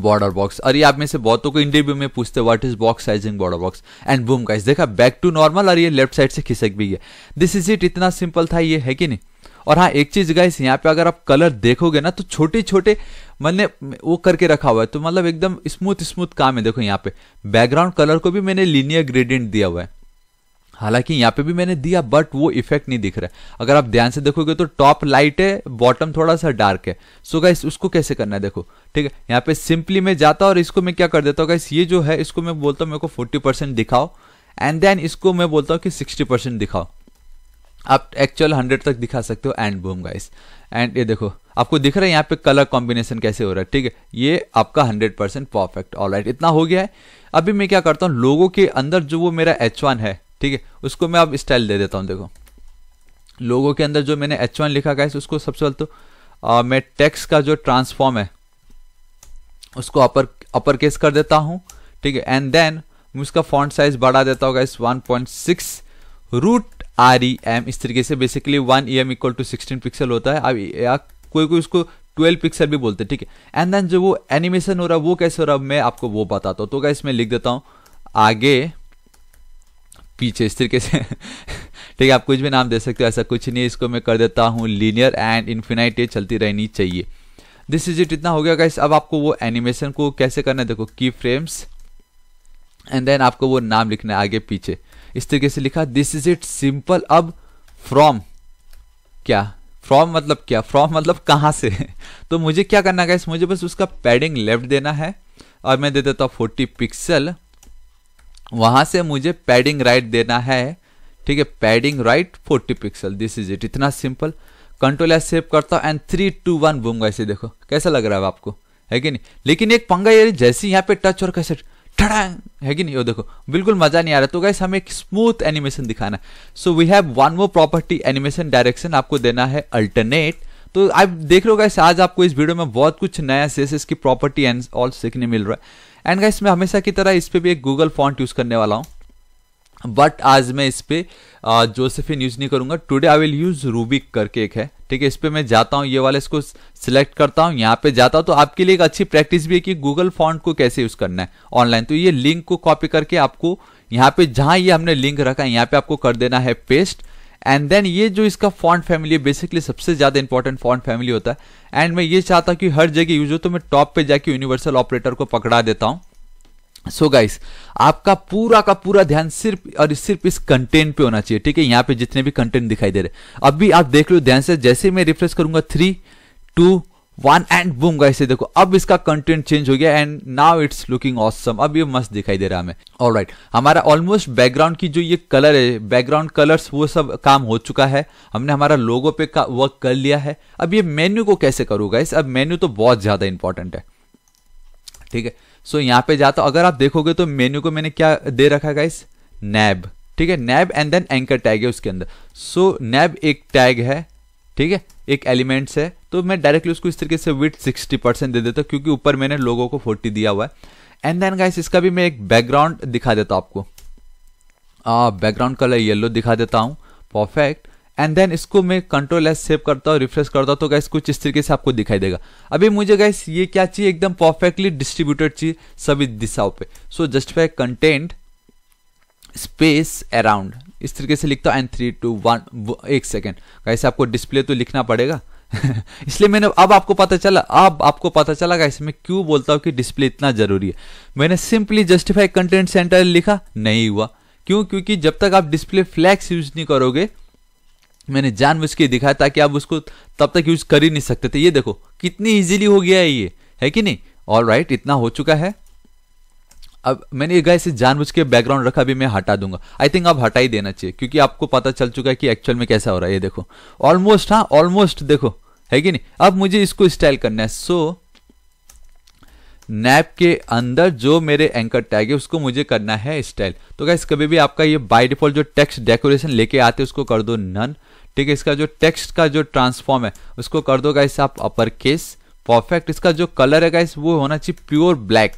बॉर्डर बॉक्स और ये आप में से बहुतों को इंटरव्यू में पूछते what is box sizing border box and boom guys देखा बैक टू नॉर्मल और ये लेफ्ट साइड से खिसक भी गया दिस इज इट इतना सिंपल था ये है कि नहीं और हाँ एक चीज गाइस यहाँ पे अगर आप कलर देखोगे ना तो छोटे छोटे मैंने वो करके रखा हुआ है तो मतलब एकदम स्मूथ स्मूथ काम है देखो यहाँ पे बैकग्राउंड कलर को भी मैंने लीनियर ग्रेडियंट दिया हुआ है हालांकि यहाँ पे भी मैंने दिया बट वो इफेक्ट नहीं दिख रहा है अगर आप ध्यान से देखोगे तो टॉप लाइट है बॉटम थोड़ा सा डार्क है सो so गाइस उसको कैसे करना है देखो ठीक है यहाँ पे सिंपली मैं जाता और इसको मैं क्या कर देता हूँ गाइस ये जो है इसको मैं बोलता हूँ मेरे को फोर्टी परसेंट दिखाओ एंड देन इसको मैं बोलता हूँ कि सिक्सटी परसेंट दिखाओ आप एक्चुअल हंड्रेड तक दिखा सकते हो एंड बूम गाइस एंड ये देखो आपको दिख रहा है यहाँ पे कलर कॉम्बिनेशन कैसे हो रहा है ठीक है ये आपका hundred percent perfect all right इतना हो गया है अभी मैं क्या करता हूँ लोगों के अंदर जो वो मेरा एच वन है ठीक है उसको मैं अब स्टाइल दे देता हूँ देखो लोगों के अंदर जो मैंने H1 लिखा गया उसको सबसे पहले तो आ, मैं टेक्स्ट का जो ट्रांसफॉर्म है उसको अपर अपर केस कर देता हूँ ठीक है एंड देन मैं उसका फॉन्ट साइज बढ़ा देता हूँ इस 1.6 रूट आर ई एम इस तरीके से basically one E M equal to sixteen pixel होता है अब या कोई कोई उसको ट्वेल्व पिक्सल भी बोलते हैं ठीक है एंड देन जो वो एनिमेशन हो रहा है वो कैसे हो रहा है मैं आपको वो बताता हूँ तो क्या इसमें लिख देता हूँ आगे पीछे इस तरीके से (laughs) ठीक है आप कुछ भी नाम दे सकते हो ऐसा कुछ नहीं इसको मैं कर देता हूँ लीनियर एंड इन्फिनाइट ये चलती रहनी चाहिए दिस इज इट इतना हो गया अब आपको वो एनिमेशन को कैसे करना है देखो की फ्रेम्स एंड देन आपको वो नाम लिखना है आगे पीछे इस तरीके से लिखा दिस इज इट सिंपल अब फ्रॉम क्या फ्रॉम मतलब क्या फ्रॉम मतलब कहाँ से (laughs) तो मुझे क्या करना है मुझे बस उसका पैडिंग लेफ्ट देना है और मैं दे देता हूँ फोर्टी पिक्सल वहां से मुझे पैडिंग राइट देना है ठीक है padding right 40 pixel this is it इतना सिंपल कंट्रोल एस सेव करता हूँ and three two one boom ऐसे देखो कैसा लग रहा है आपको है कि नहीं लेकिन एक पंगा ये जैसे यहाँ पे टच और कैसे है कि नहीं वो देखो बिल्कुल मजा नहीं आ रहा तो गैस हमें एक स्मूथ एनिमेशन दिखाना है so we have one more property animation direction आपको देना है अल्टरनेट तो आप देख लो गैस आज आपको इस वीडियो में बहुत कुछ नया सीएसएस की प्रॉपर्टी एंड ऑल सीखने मिल रहा है एंड गाइस मैं हमेशा की तरह इस पर भी एक गूगल फॉन्ट यूज़ करने वाला हूँ बट आज मैं इस पर जोसेफिन यूज़ नहीं करूंगा today I will use Rubik करके एक है ठीक है इस पर मैं जाता हूँ ये वाले इसको सिलेक्ट करता हूँ यहाँ पे जाता हूँ तो आपके लिए एक अच्छी प्रैक्टिस भी है कि गूगल फॉन्ट को कैसे यूज़ करना है ऑनलाइन तो ये लिंक को कॉपी करके आपको यहाँ पे जहां ये हमने लिंक रखा है यहाँ पे आपको कर देना है पेस्ट एंड देन ये जो इसका फॉन्ट फैमिली है बेसिकली सबसे ज्यादा इंपॉर्टेंट फॉन्ट फैमिली होता है एंड मैं ये चाहता कि हर जगह यूज हो तो मैं टॉप पे जाके यूनिवर्सल ऑपरेटर को पकड़ा देता हूँ सो so गाइस आपका पूरा का पूरा ध्यान सिर्फ और सिर्फ इस कंटेंट पे होना चाहिए ठीक है यहाँ पे जितने भी कंटेंट दिखाई दे रहे अभी आप देख लो ध्यान से जैसे मैं रिफ्रेश करूंगा three two one and boom guys से देखो अब इसका कंटेंट चेंज हो गया and now it's looking awesome अब ये मस्त दिखाई दे रहा है हमें ऑलराइट right. हमारा ऑलमोस्ट बैकग्राउंड की जो ये कलर है बैकग्राउंड कलर्स वो सब काम हो चुका है हमने हमारा लोगो पे का वर्क कर लिया है अब ये मेन्यू को कैसे करूँ गाइस अब मेन्यू तो बहुत ज़्यादा इंपॉर्टेंट है ठीक है सो so, यहाँ पे जाता हूँ अगर आप देखोगे तो मेन्यू को मैंने क्या दे रखा है गाइस नैब ठीक है nav and then anchor tag है उसके अंदर सो so, नैब एक टैग है ठीक है एक एलिमेंट्स है तो मैं डायरेक्टली उसको इस तरीके से विथ सिक्सटी परसेंट दे देता हूँ क्योंकि ऊपर मैंने लोगों को फोर्टी दिया हुआ है एंड देन गाइस इसका भी मैं एक बैकग्राउंड दिखा देता हूँ आपको बैकग्राउंड कलर येलो दिखा देता हूँ परफेक्ट एंड देन इसको मैं कंट्रोल एस सेव करता हूँ रिफ्रेश करता हूँ तो गैस कुछ इस तरीके से आपको दिखाई देगा अभी मुझे गैस ये क्या चाहिए एकदम परफेक्टली डिस्ट्रीब्यूटेड चाहिए सभी दिशाओं पे so justify content space around इस तरीके से लिखता हूँ एंड थ्री टू वन एक सेकेंड कैसे आपको डिस्प्ले तो लिखना पड़ेगा (laughs) इसलिए मैंने अब आपको पता चला अब आपको पता चला कैसे मैं क्यों बोलता हूँ कि डिस्प्ले इतना जरूरी है मैंने सिंपली जस्टिफाई कंटेंट सेंटर लिखा नहीं हुआ क्यों क्योंकि जब तक आप डिस्प्ले फ्लैक्स यूज नहीं करोगे मैंने जानबूझ के दिखाया ताकि आप उसको तब तक यूज कर ही नहीं सकते थे ये देखो कितनी इजीली हो गया है ये है कि नहीं ऑल राइट right, इतना हो चुका है अब मैंने ये गाइस जानबूझ के बैकग्राउंड रखा भी मैं हटा दूंगा आई थिंक आप हटा ही देना चाहिए क्योंकि आपको पता चल चुका है कि एक्चुअल में कैसा हो रहा है ये देखो ऑलमोस्ट हाँ ऑलमोस्ट देखो है कि नहीं अब मुझे इसको स्टाइल करना है सो नैप के अंदर जो मेरे एंकर टैग है उसको मुझे करना है स्टाइल तो गाइस कभी भी आपका ये बाय डिफॉल्ट जो टेक्स्ट डेकोरेशन लेके आते उसको कर दो नन ठीक है इसका जो टेक्स्ट का जो ट्रांसफॉर्म है उसको कर दो गाइस आप अपर केस परफेक्ट इसका जो कलर है गाइस वो होना चाहिए प्योर ब्लैक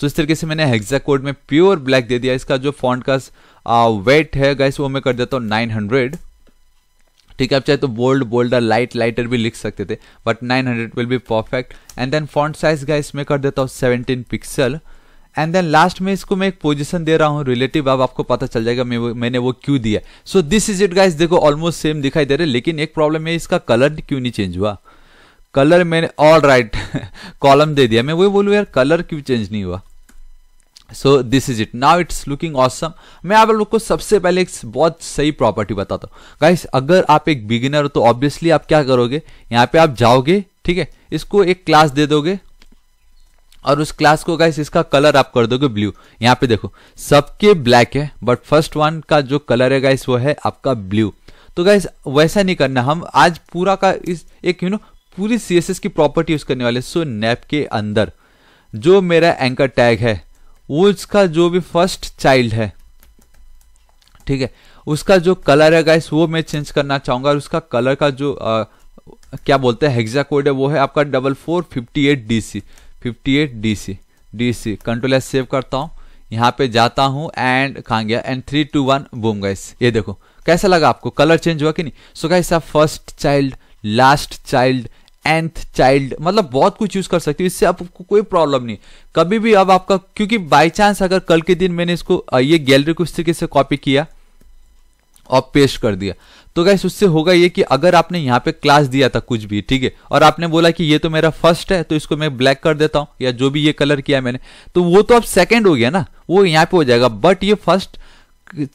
तो इस तरीके से मैंने हेक्सा कोड में प्योर ब्लैक दे दिया इसका जो फॉन्ट का वेट है गाइस वो मैं कर देता हूँ नाइन हंड्रेड ठीक है आप चाहे तो बोल्ड बोल्डर लाइट लाइटर भी लिख सकते थे but 900 will be perfect and then font size guys मैं कर देता हूँ 17 पिक्सल एंड देन लास्ट में इसको मैं एक पोजीशन दे रहा हूँ रिलेटिव अब आपको पता चल जाएगा मैं मैंने वो क्यों दिया so this is it guys देखो ऑलमोस्ट सेम दिखाई दे रहे लेकिन एक प्रॉब्लम है इसका कलर क्यों नहीं चेंज हुआ कलर मैंने ऑल राइट कॉलम दे दिया मैं वही बोलूँ यार कलर क्यों चेंज नहीं हुआ so this is it now it's looking awesome मैं आप लोग को सबसे पहले एक बहुत सही प्रॉपर्टी बताता हूँ गाइस अगर आप एक बिगिनर हो तो ऑब्वियसली आप क्या करोगे यहाँ पे आप जाओगे ठीक है इसको एक क्लास दे दोगे और उस क्लास को गाइस इसका कलर आप कर दोगे ब्लू यहाँ पे देखो सबके ब्लैक है बट फर्स्ट वन का जो कलर है गाइस वो है आपका ब्लू तो गाइस वैसा नहीं करना हम आज पूरा का इस एक यू नो पूरी सी की प्रॉपर्टी यूज करने वाले सो so, नैप के अंदर जो मेरा एंकर टैग है वो इसका जो भी फर्स्ट चाइल्ड है ठीक है उसका जो कलर है गाइस वो मैं चेंज करना चाहूंगा और उसका कलर का जो आ, क्या बोलते हैं हेक्सा कोड है वो है आपका double four fifty eight D C fifty eight D C D C control S save करता हूँ यहाँ पे जाता हूँ एंड कहाँ गया and three two one boom guys ये देखो कैसा लगा आपको कलर चेंज हुआ कि नहीं सो गाइस आप first child last child nth child मतलब बहुत कुछ यूज कर सकते हो इससे आपको कोई प्रॉब्लम नहीं कभी भी अब आपका क्योंकि बाई चांस अगर कल के दिन मैंने इसको ये गैलरी को इस तरीके से कॉपी किया और पेस्ट कर दिया तो गैस उससे होगा ये कि अगर आपने यहाँ पे क्लास दिया था कुछ भी ठीक है और आपने बोला कि ये तो मेरा फर्स्ट है तो इसको मैं ब्लैक कर देता हूँ या जो भी ये कलर किया मैंने तो वो तो अब सेकेंड हो गया ना वो यहाँ पे हो जाएगा बट ये फर्स्ट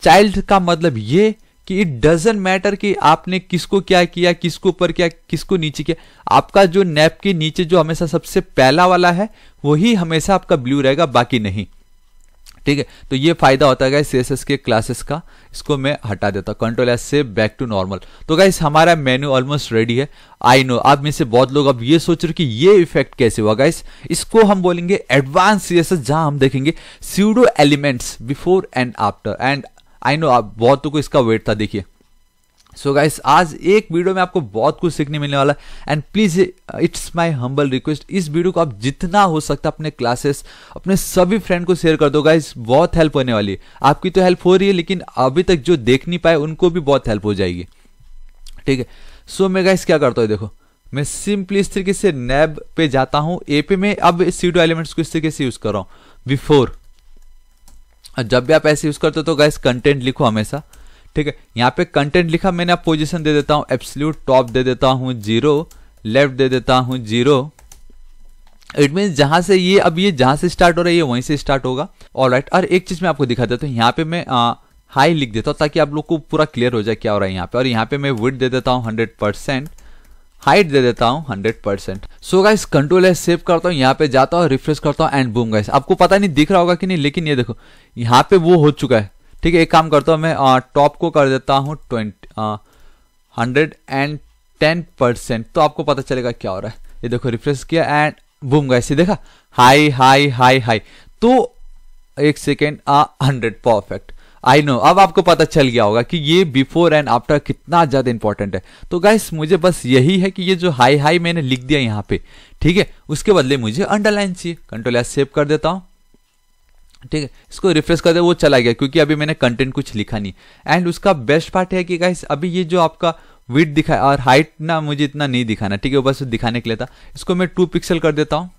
चाइल्ड का मतलब ये कि इट डजेंट मैटर कि आपने किसको क्या किया किसको ऊपर किया किसको नीचे किया आपका जो नैप के नीचे जो हमेशा सबसे पहला वाला है वही हमेशा आपका ब्लू रहेगा बाकी नहीं ठीक है तो ये फायदा होता है सीएसएस के क्लासेस का इसको मैं हटा देता हूं कंट्रोल एस से बैक टू नॉर्मल तो गाइस हमारा मेन्यू ऑलमोस्ट रेडी है आई नो आप में से बहुत लोग अब ये सोच रहे हो कि ये इफेक्ट कैसे हुआ गाइस इसको हम बोलेंगे एडवांस सीएसएस जहां हम देखेंगे pseudo elements before and after and I know आप बहुत तो को इसका वेट था देखिए सो so गाइस आज एक वीडियो में आपको बहुत कुछ सीखने मिलने वाला है and please it's my humble request इस वीडियो को आप जितना हो सकता अपने क्लासेस अपने सभी फ्रेंड को शेयर कर दो गाइस बहुत हेल्प होने वाली है आपकी तो हेल्प हो रही है लेकिन अभी तक जो देख नहीं पाए उनको भी बहुत हेल्प हो जाएगी ठीक है सो मैं गाइस क्या करता हूँ देखो मैं सिंपली इस तरीके से नैब पे जाता हूँ ए पे में अब सीडो एलिमेंट्स को इस तरीके से यूज कर रहा हूँ बिफोर हाँ, जब भी आप ऐसे यूज करते हो तो गैस कंटेंट लिखो हमेशा ठीक है यहाँ पे कंटेंट लिखा मैंने आप पोजिशन दे देता हूँ एप्सल्यूट टॉप दे देता हूँ जीरो लेफ्ट दे देता हूँ जीरो इट मीन जहां से ये अब ये जहां से स्टार्ट हो रहा है ये वहीं से स्टार्ट होगा और राइट और एक चीज मैं आपको दिखा देता हूँ यहाँ पे मैं हाई लिख देता हूँ ताकि आप लोग को पूरा क्लियर हो जाए क्या हो रहा है यहाँ पे और यहाँ पे मैं विड दे देता हूँ हंड्रेड परसेंट हाइट दे देता हूँ hundred percent so guys control है सेव करता हूँ यहाँ पे जाता हूँ रिफ्रेश करता हूँ एंड बूम गाइस आपको पता नहीं दिख रहा होगा कि नहीं लेकिन ये देखो यहाँ पे वो हो चुका है ठीक है एक काम करता हूँ मैं टॉप को कर देता हूँ twenty hundred and ten percent तो आपको पता चलेगा क्या हो रहा है ये देखो रिफ्रेश किया एंड बूम गाइस ये देखा हाई हाई हाई हाई तो एक second hundred perfect I know अब आपको पता चल गया होगा कि ये बिफोर एंड आफ्टर कितना ज्यादा इंपॉर्टेंट है तो गाइस मुझे बस यही है कि ये जो हाई हाई मैंने लिख दिया यहाँ पे ठीक है उसके बदले मुझे अंडरलाइन चाहिए कंट्रोल एस सेव कर देता हूं ठीक है इसको रिफ्रेश कर दे वो चला गया क्योंकि अभी मैंने कंटेंट कुछ लिखा नहीं एंड उसका बेस्ट पार्ट है कि गाइस अभी ये जो आपका विथ दिखा और हाइट ना मुझे इतना नहीं दिखाना ठीक है बस दिखाने के लिए था इसको मैं टू पिक्सल कर देता हूँ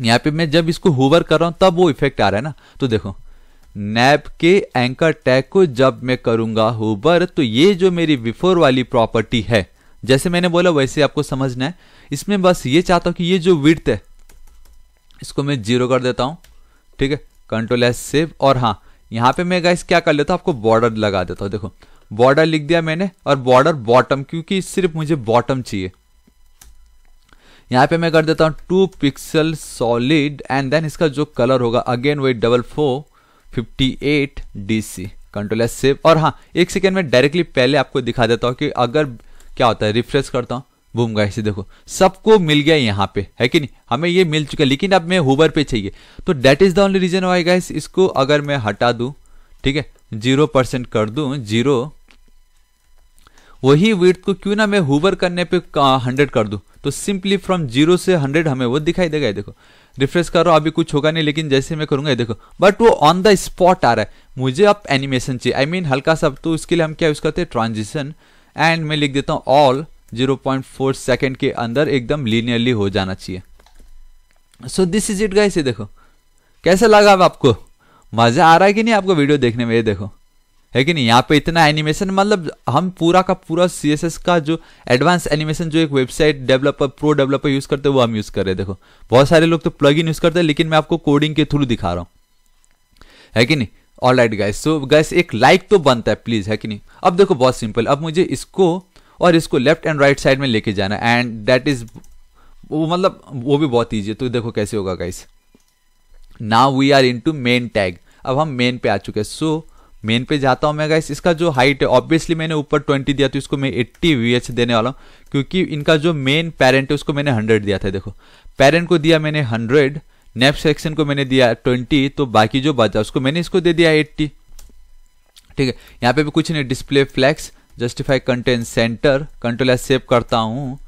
यहाँ पे मैं जब इसको होवर कर रहा हूँ तब वो इफेक्ट आ रहा है ना तो देखो नैब के एंकर टैग को जब मैं करूंगा होबर तो ये जो मेरी बिफोर वाली प्रॉपर्टी है जैसे मैंने बोला वैसे आपको समझना है इसमें बस ये चाहता हूं कि ये जो विर्थ है इसको मैं जीरो कर देता हूं ठीक है कंट्रोल एस सेव और हाँ यहां पे मैं गाइस क्या कर लेता हूं आपको बॉर्डर लगा देता हूं देखो बॉर्डर लिख दिया मैंने और बॉर्डर बॉटम क्योंकि सिर्फ मुझे बॉटम चाहिए यहां पे मैं कर देता हूं two pixel solid and then इसका जो कलर होगा अगेन वही double four 58 DC control S save और हाँ एक सेकेंड में डायरेक्टली पहले आपको दिखा देता हूँ कि अगर क्या होता है रिफ्रेश करता हूँ बूम गाइस से देखो सबको मिल गया यहाँ पे है कि नहीं हमें ये मिल चुका है लेकिन अब मैं हुबर पे चाहिए तो that is the only reason why guys इसको अगर मैं हटा दूँ ठीक है जीरो परसेंट कर दूँ जीरो वही वेट को क्यों ना मैं हुबर करने पे हंड्रेड कर दूँ तो सिंपली फ्रॉम जीरो से हंड्रेड हमें वो दिखाई देगा देखो रिफ्रेश करो अभी कुछ होगा नहीं लेकिन जैसे मैं करूंगा ये देखो बट वो ऑन द स्पॉट आ रहा है मुझे अब एनिमेशन चाहिए आई मीन हल्का सा तो उसके लिए हम क्या यूज़ करते हैं ट्रांजिशन एंड मैं लिख देता हूँ ऑल 0.4 सेकंड के अंदर एकदम लीनियरली हो जाना चाहिए so this is it guys ये देखो कैसा लगा अब आपको मज़ा आ रहा है कि नहीं आपको वीडियो देखने में ये देखो है कि नहीं यहाँ पे इतना एनिमेशन मतलब हम पूरा का पूरा सी का जो एडवांस एनिमेशन जो एक website developer pro developer use करते हैं वो हम यूज कर रहे हैं देखो बहुत सारे लोग तो प्लग इन यूज करते हैं लेकिन मैं आपको कोडिंग के थ्रू दिखा रहा हूँ है कि नहीं all right guys so guys एक लाइक तो बनता है प्लीज है कि नहीं अब देखो बहुत सिंपल अब मुझे इसको और इसको लेफ्ट एंड राइट साइड में लेके जाना एंड दैट इज वो मतलब वो भी बहुत ईजी है तो देखो कैसे होगा guys now we are in to main tag अब हम मेन पे आ चुके हैं सो मेन पे जाता हूँ मैं गाइस इसका जो हाइट है ऑब्वियसली मैंने ऊपर 20 दिया तो इसको मैं 80 वी देने वाला हूँ क्योंकि इनका जो मेन पेरेंट है उसको मैंने 100 दिया था देखो पेरेंट को दिया मैंने 100 नेप सेक्शन को मैंने दिया 20 तो बाकी जो बचा उसको मैंने इसको दे दिया 80 ठीक है यहाँ पे भी कुछ नहीं display flex justify content centre control S save करता हूँ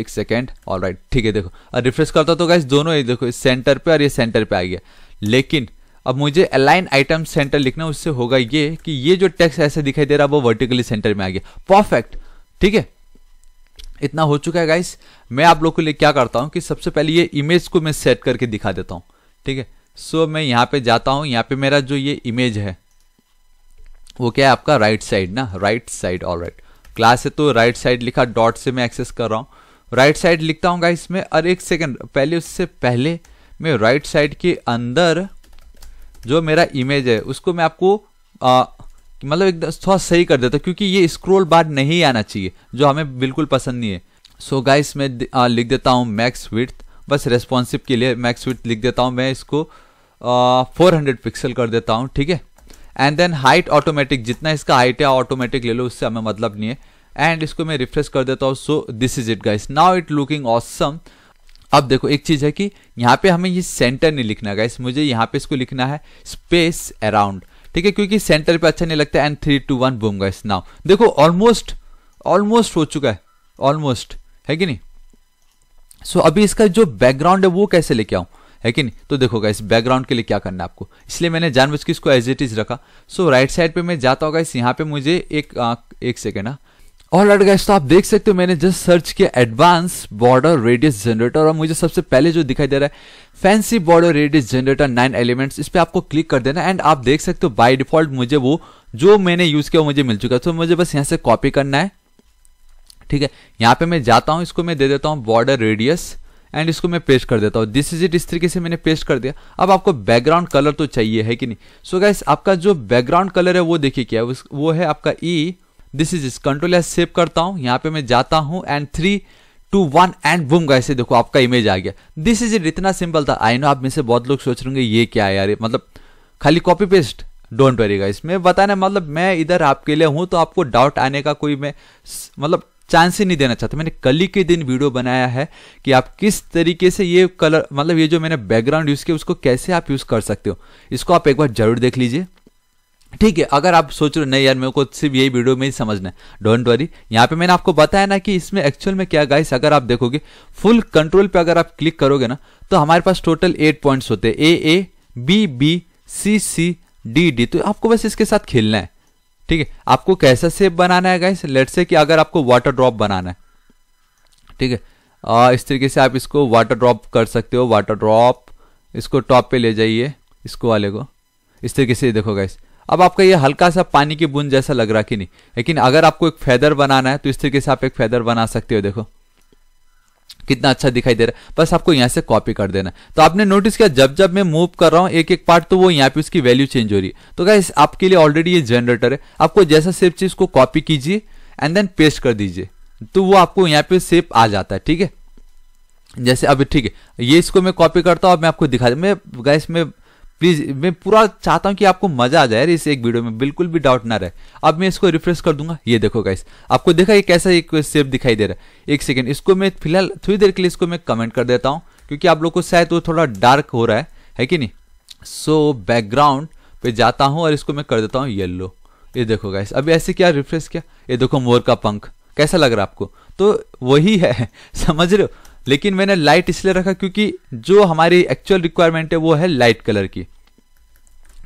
एक सेकेंड ऑल राइट ठीक है देखो और रिफ्रेश करता तो गाइस दोनों ही देखो सेंटर पे और ये सेंटर पे आ गया लेकिन अब मुझे अलाइन आइटम सेंटर लिखना उससे होगा ये कि ये जो टेक्स्ट ऐसे दिखाई दे रहा है वो वर्टिकली सेंटर में आ गया परफेक्ट ठीक है इतना हो चुका है गाइस मैं आप लोग के लिए क्या करता हूं कि सबसे पहले ये इमेज को मैं सेट करके दिखा देता हूं ठीक है सो मैं यहां पे जाता हूं यहां पे मेरा जो ये इमेज है वो क्या है आपका राइट साइड ना right side all right class है तो राइट साइड लिखा डॉट से मैं एक्सेस कर रहा हूँ राइट साइड लिखता हूँ गाइस में और एक सेकेंड पहले उससे पहले मैं राइट साइड के अंदर जो मेरा इमेज है उसको मैं आपको मतलब एकदम थोड़ा सही कर देता क्योंकि ये स्क्रोल बार नहीं आना चाहिए जो हमें बिल्कुल पसंद नहीं है सो so गाइस मैं आ, लिख देता हूँ मैक्स विथ बस रेस्पॉन्सिव के लिए मैक्स विथ लिख देता हूँ मैं इसको फोर हंड्रेड पिक्सल कर देता हूँ ठीक है एंड देन हाइट ऑटोमेटिक जितना इसका हाइट है ऑटोमेटिक ले लो उससे हमें मतलब नहीं है एंड इसको मैं रिफ्रेश कर देता हूँ so this is it guys now it looking awesome अब देखो एक चीज है कि यहां पे हमें ये सेंटर नहीं लिखना गाइस मुझे यहां पे इसको लिखना है स्पेस अराउंड ठीक है क्योंकि सेंटर पे अच्छा नहीं लगता and three two one boom guys now देखो ऑलमोस्ट ऑलमोस्ट हो चुका है ऑलमोस्ट है कि नहीं सो so, अभी इसका जो बैकग्राउंड है वो कैसे लेके आऊं है कि नहीं तो देखो गाइस बैकग्राउंड के लिए क्या करना है आपको इसलिए मैंने जानबूझ के इसको एज इट इज रखा सो राइट साइड पे मैं जाता हूँ गाइस यहाँ पे मुझे एक आ, एक सेकेंड हाँ और लड़ गए तो आप देख सकते हो मैंने जस्ट सर्च किया एडवांस बॉर्डर रेडियस जनरेटर और मुझे सबसे पहले जो दिखाई दे रहा है fancy border radius generator nine elements इस पर आपको क्लिक कर देना एंड आप देख सकते हो बाय डिफॉल्ट मुझे वो जो मैंने यूज किया वो मुझे मिल चुका है तो मुझे बस यहाँ से कॉपी करना है ठीक है यहाँ पे मैं जाता हूँ इसको मैं दे देता हूँ बॉर्डर रेडियस एंड इसको मैं पेस्ट कर देता हूँ दिस इज इट इस तरीके से मैंने पेस्ट कर दिया अब आपको बैकग्राउंड कलर तो चाहिए है कि नहीं सो so गाइस आपका जो बैकग्राउंड कलर है वो देखिए क्या है वो है आपका ई e, दिस इज इस कंट्रोल एस सेव करता हूं यहां पे मैं जाता हूं and three two one and boom गए देखो आपका इमेज आ गया दिस इज इट इतना सिंपल था आई नो आप में से बहुत लोग सोच रहे होंगे ये क्या है यार मतलब खाली copy paste don't worry guys मैं बताने मतलब मैं इधर आपके लिए हूं तो आपको डाउट आने का कोई मैं मतलब चांस ही नहीं देना चाहता मैंने कल ही के दिन वीडियो बनाया है कि आप किस तरीके से ये कलर मतलब ये जो मैंने बैकग्राउंड यूज़ किया उसको कैसे आप यूज़ कर सकते हो इसको आप एक बार जरूर देख लीजिए ठीक है अगर आप सोच रहे हो नहीं यार मेरे को सिर्फ यही वीडियो में ही समझना है डोंट वरी यहाँ पे मैंने आपको बताया ना कि इसमें एक्चुअल में क्या गाइस अगर आप देखोगे फुल कंट्रोल पे अगर आप क्लिक करोगे ना तो हमारे पास टोटल एट पॉइंट्स होते हैं A A B B C C D D तो आपको बस इसके साथ खेलना है ठीक है आपको कैसा सेप बनाना है गाइस लेट से कि अगर आपको वाटर ड्रॉप बनाना है ठीक है इस तरीके से आप इसको वाटर ड्रॉप कर सकते हो वाटर ड्रॉप इसको टॉप पे ले जाइए इसको वाले को इस तरीके से देखो गाइस अब आपका ये हल्का सा पानी की बूंद जैसा लग रहा कि नहीं लेकिन अगर आपको एक फेदर बनाना है तो इस तरीके से आप एक फेदर बना सकते हो देखो कितना अच्छा दिखाई दे रहा है बस आपको यहाँ से कॉपी कर देना तो आपने नोटिस किया जब जब मैं मूव कर रहा हूँ एक एक पार्ट तो वो यहाँ पे उसकी वैल्यू चेंज हो रही है तो क्या आपके लिए ऑलरेडी ये जनरेटर है आपको जैसा सेप चीज को कॉपी कीजिए एंड देन पेस्ट कर दीजिए तो वो आपको यहाँ पे सेप आ जाता है ठीक है जैसे अभी ठीक है ये इसको मैं कॉपी करता हूँ मैं आपको दिखा मैं गैस में प्लीज मैं पूरा चाहता हूँ कि आपको मजा आ जाए इस एक वीडियो में बिल्कुल भी डाउट ना रहे अब मैं इसको रिफ्रेश कर दूंगा ये देखो गाइस आपको देखा ये कैसा एक सेप दिखाई दे रहा है एक सेकेंड इसको मैं फिलहाल थोड़ी देर के लिए इसको मैं कमेंट कर देता हूँ क्योंकि आप लोग को शायद वो थोड़ा डार्क हो रहा है है कि नहीं सो so, बैकग्राउंड पे जाता हूँ और इसको मैं कर देता हूँ येल्लो ये देखो गाइस अभी ऐसे क्या रिफ्रेश किया ये देखो मोर का पंख कैसा लग रहा है आपको तो वही है (laughs) समझ रहे हो लेकिन मैंने लाइट इसलिए रखा क्योंकि जो हमारी एक्चुअल रिक्वायरमेंट है वो है लाइट कलर की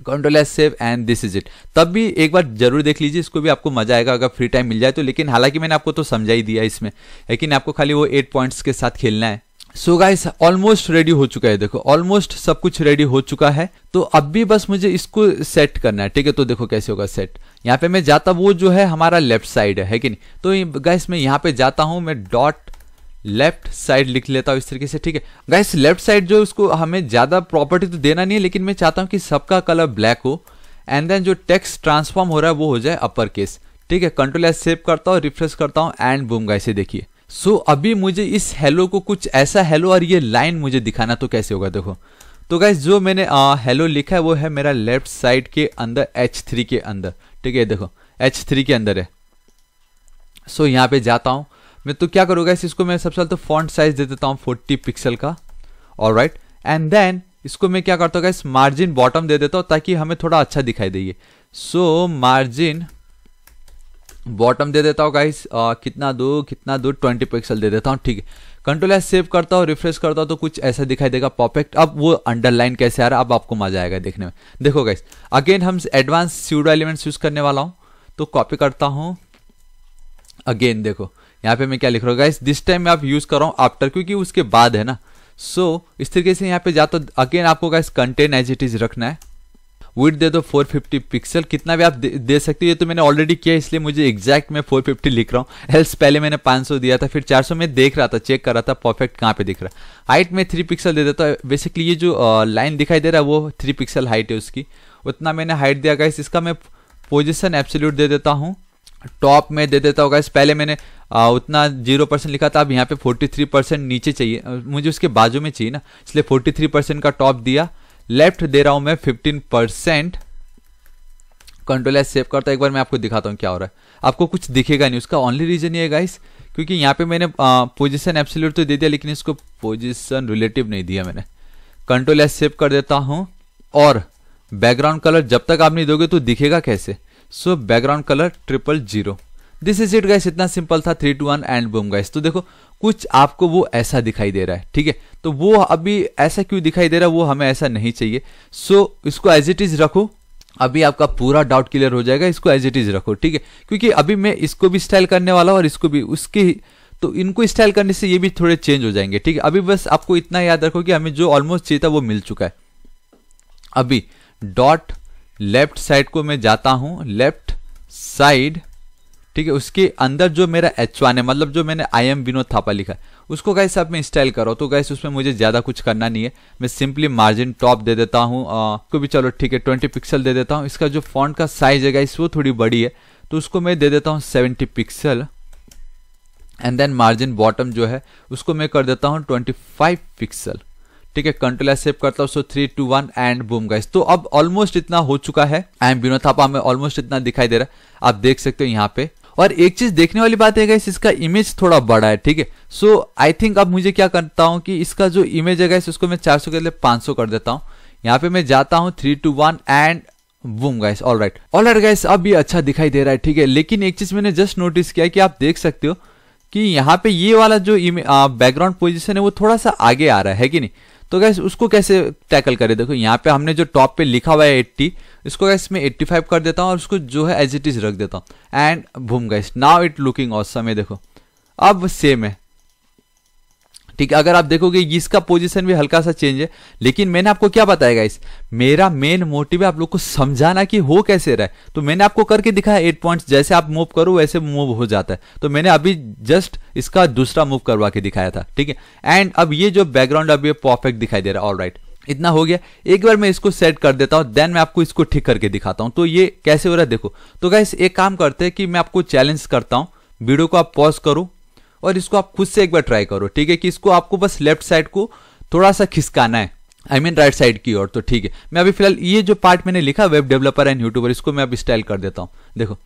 control S save and this is it तब भी एक बार जरूर देख लीजिए इसको भी आपको मजा आएगा अगर फ्री टाइम मिल जाए तो लेकिन हालांकि मैंने आपको तो समझा ही दिया इसमें लेकिन आपको खाली वो एट पॉइंट्स के साथ खेलना है सो गाइस ऑलमोस्ट रेडी हो चुका है देखो ऑलमोस्ट सब कुछ रेडी हो चुका है तो अब भी बस मुझे इसको सेट करना है ठीक है तो देखो कैसे होगा सेट यहाँ पे मैं जाता वो जो है हमारा लेफ्ट साइड है, है कि नहीं तो गाइस मैं यहाँ पे जाता हूँ मैं डॉट लेफ्ट साइड लिख लेता हूँ इस तरीके से ठीक है गाइस लेफ्ट साइड जो उसको हमें ज़्यादा प्रॉपर्टी तो देना नहीं है लेकिन मैं चाहता हूँ कि सबका कलर ब्लैक हो एंड देन जो टेक्स्ट ट्रांसफॉर्म हो रहा है वो हो जाए अपर केस ठीक है कंट्रोल एस सेव करता हूँ रिफ्रेश करता हूँ एंड बूम गाइस ये देखिए सो so, अभी मुझे इस हेलो को कुछ ऐसा हेलो और ये लाइन मुझे दिखाना तो कैसे होगा देखो तो गाइस जो मैंने हेलो लिखा है वो है मेरा लेफ्ट साइड के अंदर एच थ्री के अंदर ठीक है देखो एच थ्री के अंदर है सो so, यहाँ पे जाता हूँ मैं तो क्या करूँगा इसको मैं सबसे पहले तो फॉन्ट साइज दे देता हूँ फोर्टी पिक्सल का और राइट एंड देन इसको मैं क्या करता हूँ इस मार्जिन बॉटम दे देता हूँ ताकि हमें थोड़ा अच्छा दिखाई देगी सो मार्जिन बॉटम दे देता हूँ गाइस कितना दो कितना दो ट्वेंटी पिक्सल दे देता हूँ ठीक है कंट्रोल एस सेव करता हूँ रिफ्रेश करता हूँ तो कुछ ऐसा दिखाई देगा परफेक्ट अब वो अंडरलाइन कैसे आ रहा है अब आपको मजा आएगा देखने में देखो गाइस अगेन हम एडवांस सीडो एलिमेंट्स यूज करने वाला हूँ तो कॉपी करता हूँ अगेन देखो यहाँ पे मैं क्या लिख रहा हूँ गाइस दिस टाइम मैं आप यूज कर रहा हूँ आफ्टर क्योंकि उसके बाद है ना सो so, इस तरीके से यहाँ पे जाता तो अगेन आपको guys content as it is रखना है विथ दे दो 450 पिक्सल कितना भी आप दे, दे सकते हो ये तो मैंने ऑलरेडी किया इसलिए मुझे एग्जैक्ट मैं 450 लिख रहा हूँ एल्स पहले मैंने 500 दिया था फिर 400 में देख रहा था चेक कर रहा था परफेक्ट कहाँ पे दिख रहा है हाइट में थ्री पिक्सल दे देता हूँ बेसिकली ये जो लाइन दिखाई दे रहा है वो थ्री पिक्सल हाइट है उसकी उतना मैंने हाइट दिया गाइस इसका मैं पोजिशन एब्सोल्यूट दे देता हूँ टॉप में दे देता हूँ गाइस पहले मैंने आ, उतना जीरो परसेंट लिखा था अब यहाँ पे फोर्टी थ्री परसेंट नीचे चाहिए मुझे उसके बाजू में चाहिए ना इसलिए फोर्टी थ्री परसेंट का टॉप दिया लेफ्ट दे रहा हूं मैं fifteen percent control S save करता एक बार मैं आपको दिखाता हूँ क्या हो रहा है आपको कुछ दिखेगा नहीं उसका ओनली रीजन ये गाइस क्योंकि यहाँ पे मैंने पोजिशन एब्सोल्यूट तो दे दिया लेकिन इसको पोजिशन रिलेटिव नहीं दिया मैंने कंट्रोल एस सेव कर देता हूँ और बैकग्राउंड कलर जब तक आप नहीं दोगे तो दिखेगा कैसे so background colour triple zero this is it guys इतना सिंपल था three two one and boom guys तो देखो कुछ आपको वो ऐसा दिखाई दे रहा है ठीक है तो वो अभी ऐसा क्यों दिखाई दे रहा है वो हमें ऐसा नहीं चाहिए सो so, इसको एज इट इज रखो अभी आपका पूरा डाउट क्लियर हो जाएगा इसको एज इट इज रखो ठीक है क्योंकि अभी मैं इसको भी स्टाइल करने वाला हूँ और इसको भी उसके तो इनको स्टाइल करने से ये भी थोड़े चेंज हो जाएंगे ठीक है अभी बस आपको इतना याद रखो कि हमें जो ऑलमोस्ट चाहिए था वो मिल चुका है अभी डॉट लेफ्ट साइड को मैं जाता हूँ लेफ्ट साइड ठीक है उसके अंदर जो मेरा एच वन है मतलब जो मैंने आई एम विनोद थापा लिखा है उसको गैस आप मैं स्टाइल करो तो गैस उसमें मुझे ज़्यादा कुछ करना नहीं है मैं सिंपली मार्जिन टॉप दे देता हूँ को भी चलो ठीक है ट्वेंटी पिक्सल दे देता हूँ इसका जो फॉन्ट का साइज है गैस वो थोड़ी बड़ी है तो उसको मैं दे देता हूँ seventy pixel and then margin bottom जो है उसको मैं कर देता हूँ ट्वेंटी फाइव पिक्सल ठीक है कंट्रोल सेव करता हूँ so three two one and boom guys तो अब ऑलमोस्ट इतना हो चुका है आई एम विनोद थापा हमें ऑलमोस्ट इतना दिखाई दे रहा है आप देख सकते हो यहाँ पे और एक चीज देखने वाली बात है इसका इमेज थोड़ा बड़ा है ठीक है सो आई थिंक अब मुझे क्या करता हूँ कि इसका जो इमेज है इसको मैं चार के लिए पांच कर देता हूँ यहाँ पे मैं जाता हूँ three two one and boom guys all right all right guys अब ये अच्छा दिखाई दे रहा है ठीक है लेकिन एक चीज मैंने जस्ट नोटिस किया कि आप देख सकते हो कि यहाँ पे ये वाला जो बैकग्राउंड पोजिशन है वो थोड़ा सा आगे आ रहा है कि नहीं तो गैस उसको कैसे टैकल करें देखो यहाँ पे हमने जो टॉप पे लिखा हुआ है एट्टी इसको गैस मैं एट्टी फाइव कर देता हूँ और उसको जो है एज इट इज़ रख देता हूँ and boom guys now it looking awesome है देखो अब सेम है ठीक है अगर आप देखोगे इसका पोजीशन भी हल्का सा चेंज है लेकिन मैंने आपको क्या बताया गाइस मेरा मेन मोटिव है आप लोग को समझाना कि हो कैसे रहा है तो मैंने आपको करके दिखाया एट पॉइंट्स जैसे आप मूव करो वैसे मूव हो जाता है तो मैंने अभी जस्ट इसका दूसरा मूव करवा के दिखाया था ठीक है एंड अब ये जो बैकग्राउंड अभी परफेक्ट दिखाई दे रहा है ऑल राइट इतना हो गया एक बार मैं इसको सेट कर देता हूं देन मैं आपको इसको ठीक करके दिखाता हूं तो ये कैसे हो रहा है देखो तो गाइस एक काम करते हैं कि मैं आपको चैलेंज करता हूं वीडियो को आप पॉज करो और इसको आप खुद से एक बार ट्राई करो ठीक है कि इसको आपको बस लेफ्ट साइड को थोड़ा सा खिसकाना है आई मीन राइट साइड की ओर तो ठीक है मैं अभी फिलहाल ये जो पार्ट मैंने लिखा वेब डेवलपर एंड यूट्यूबर इसको मैं अब स्टाइल कर देता हूँ देखो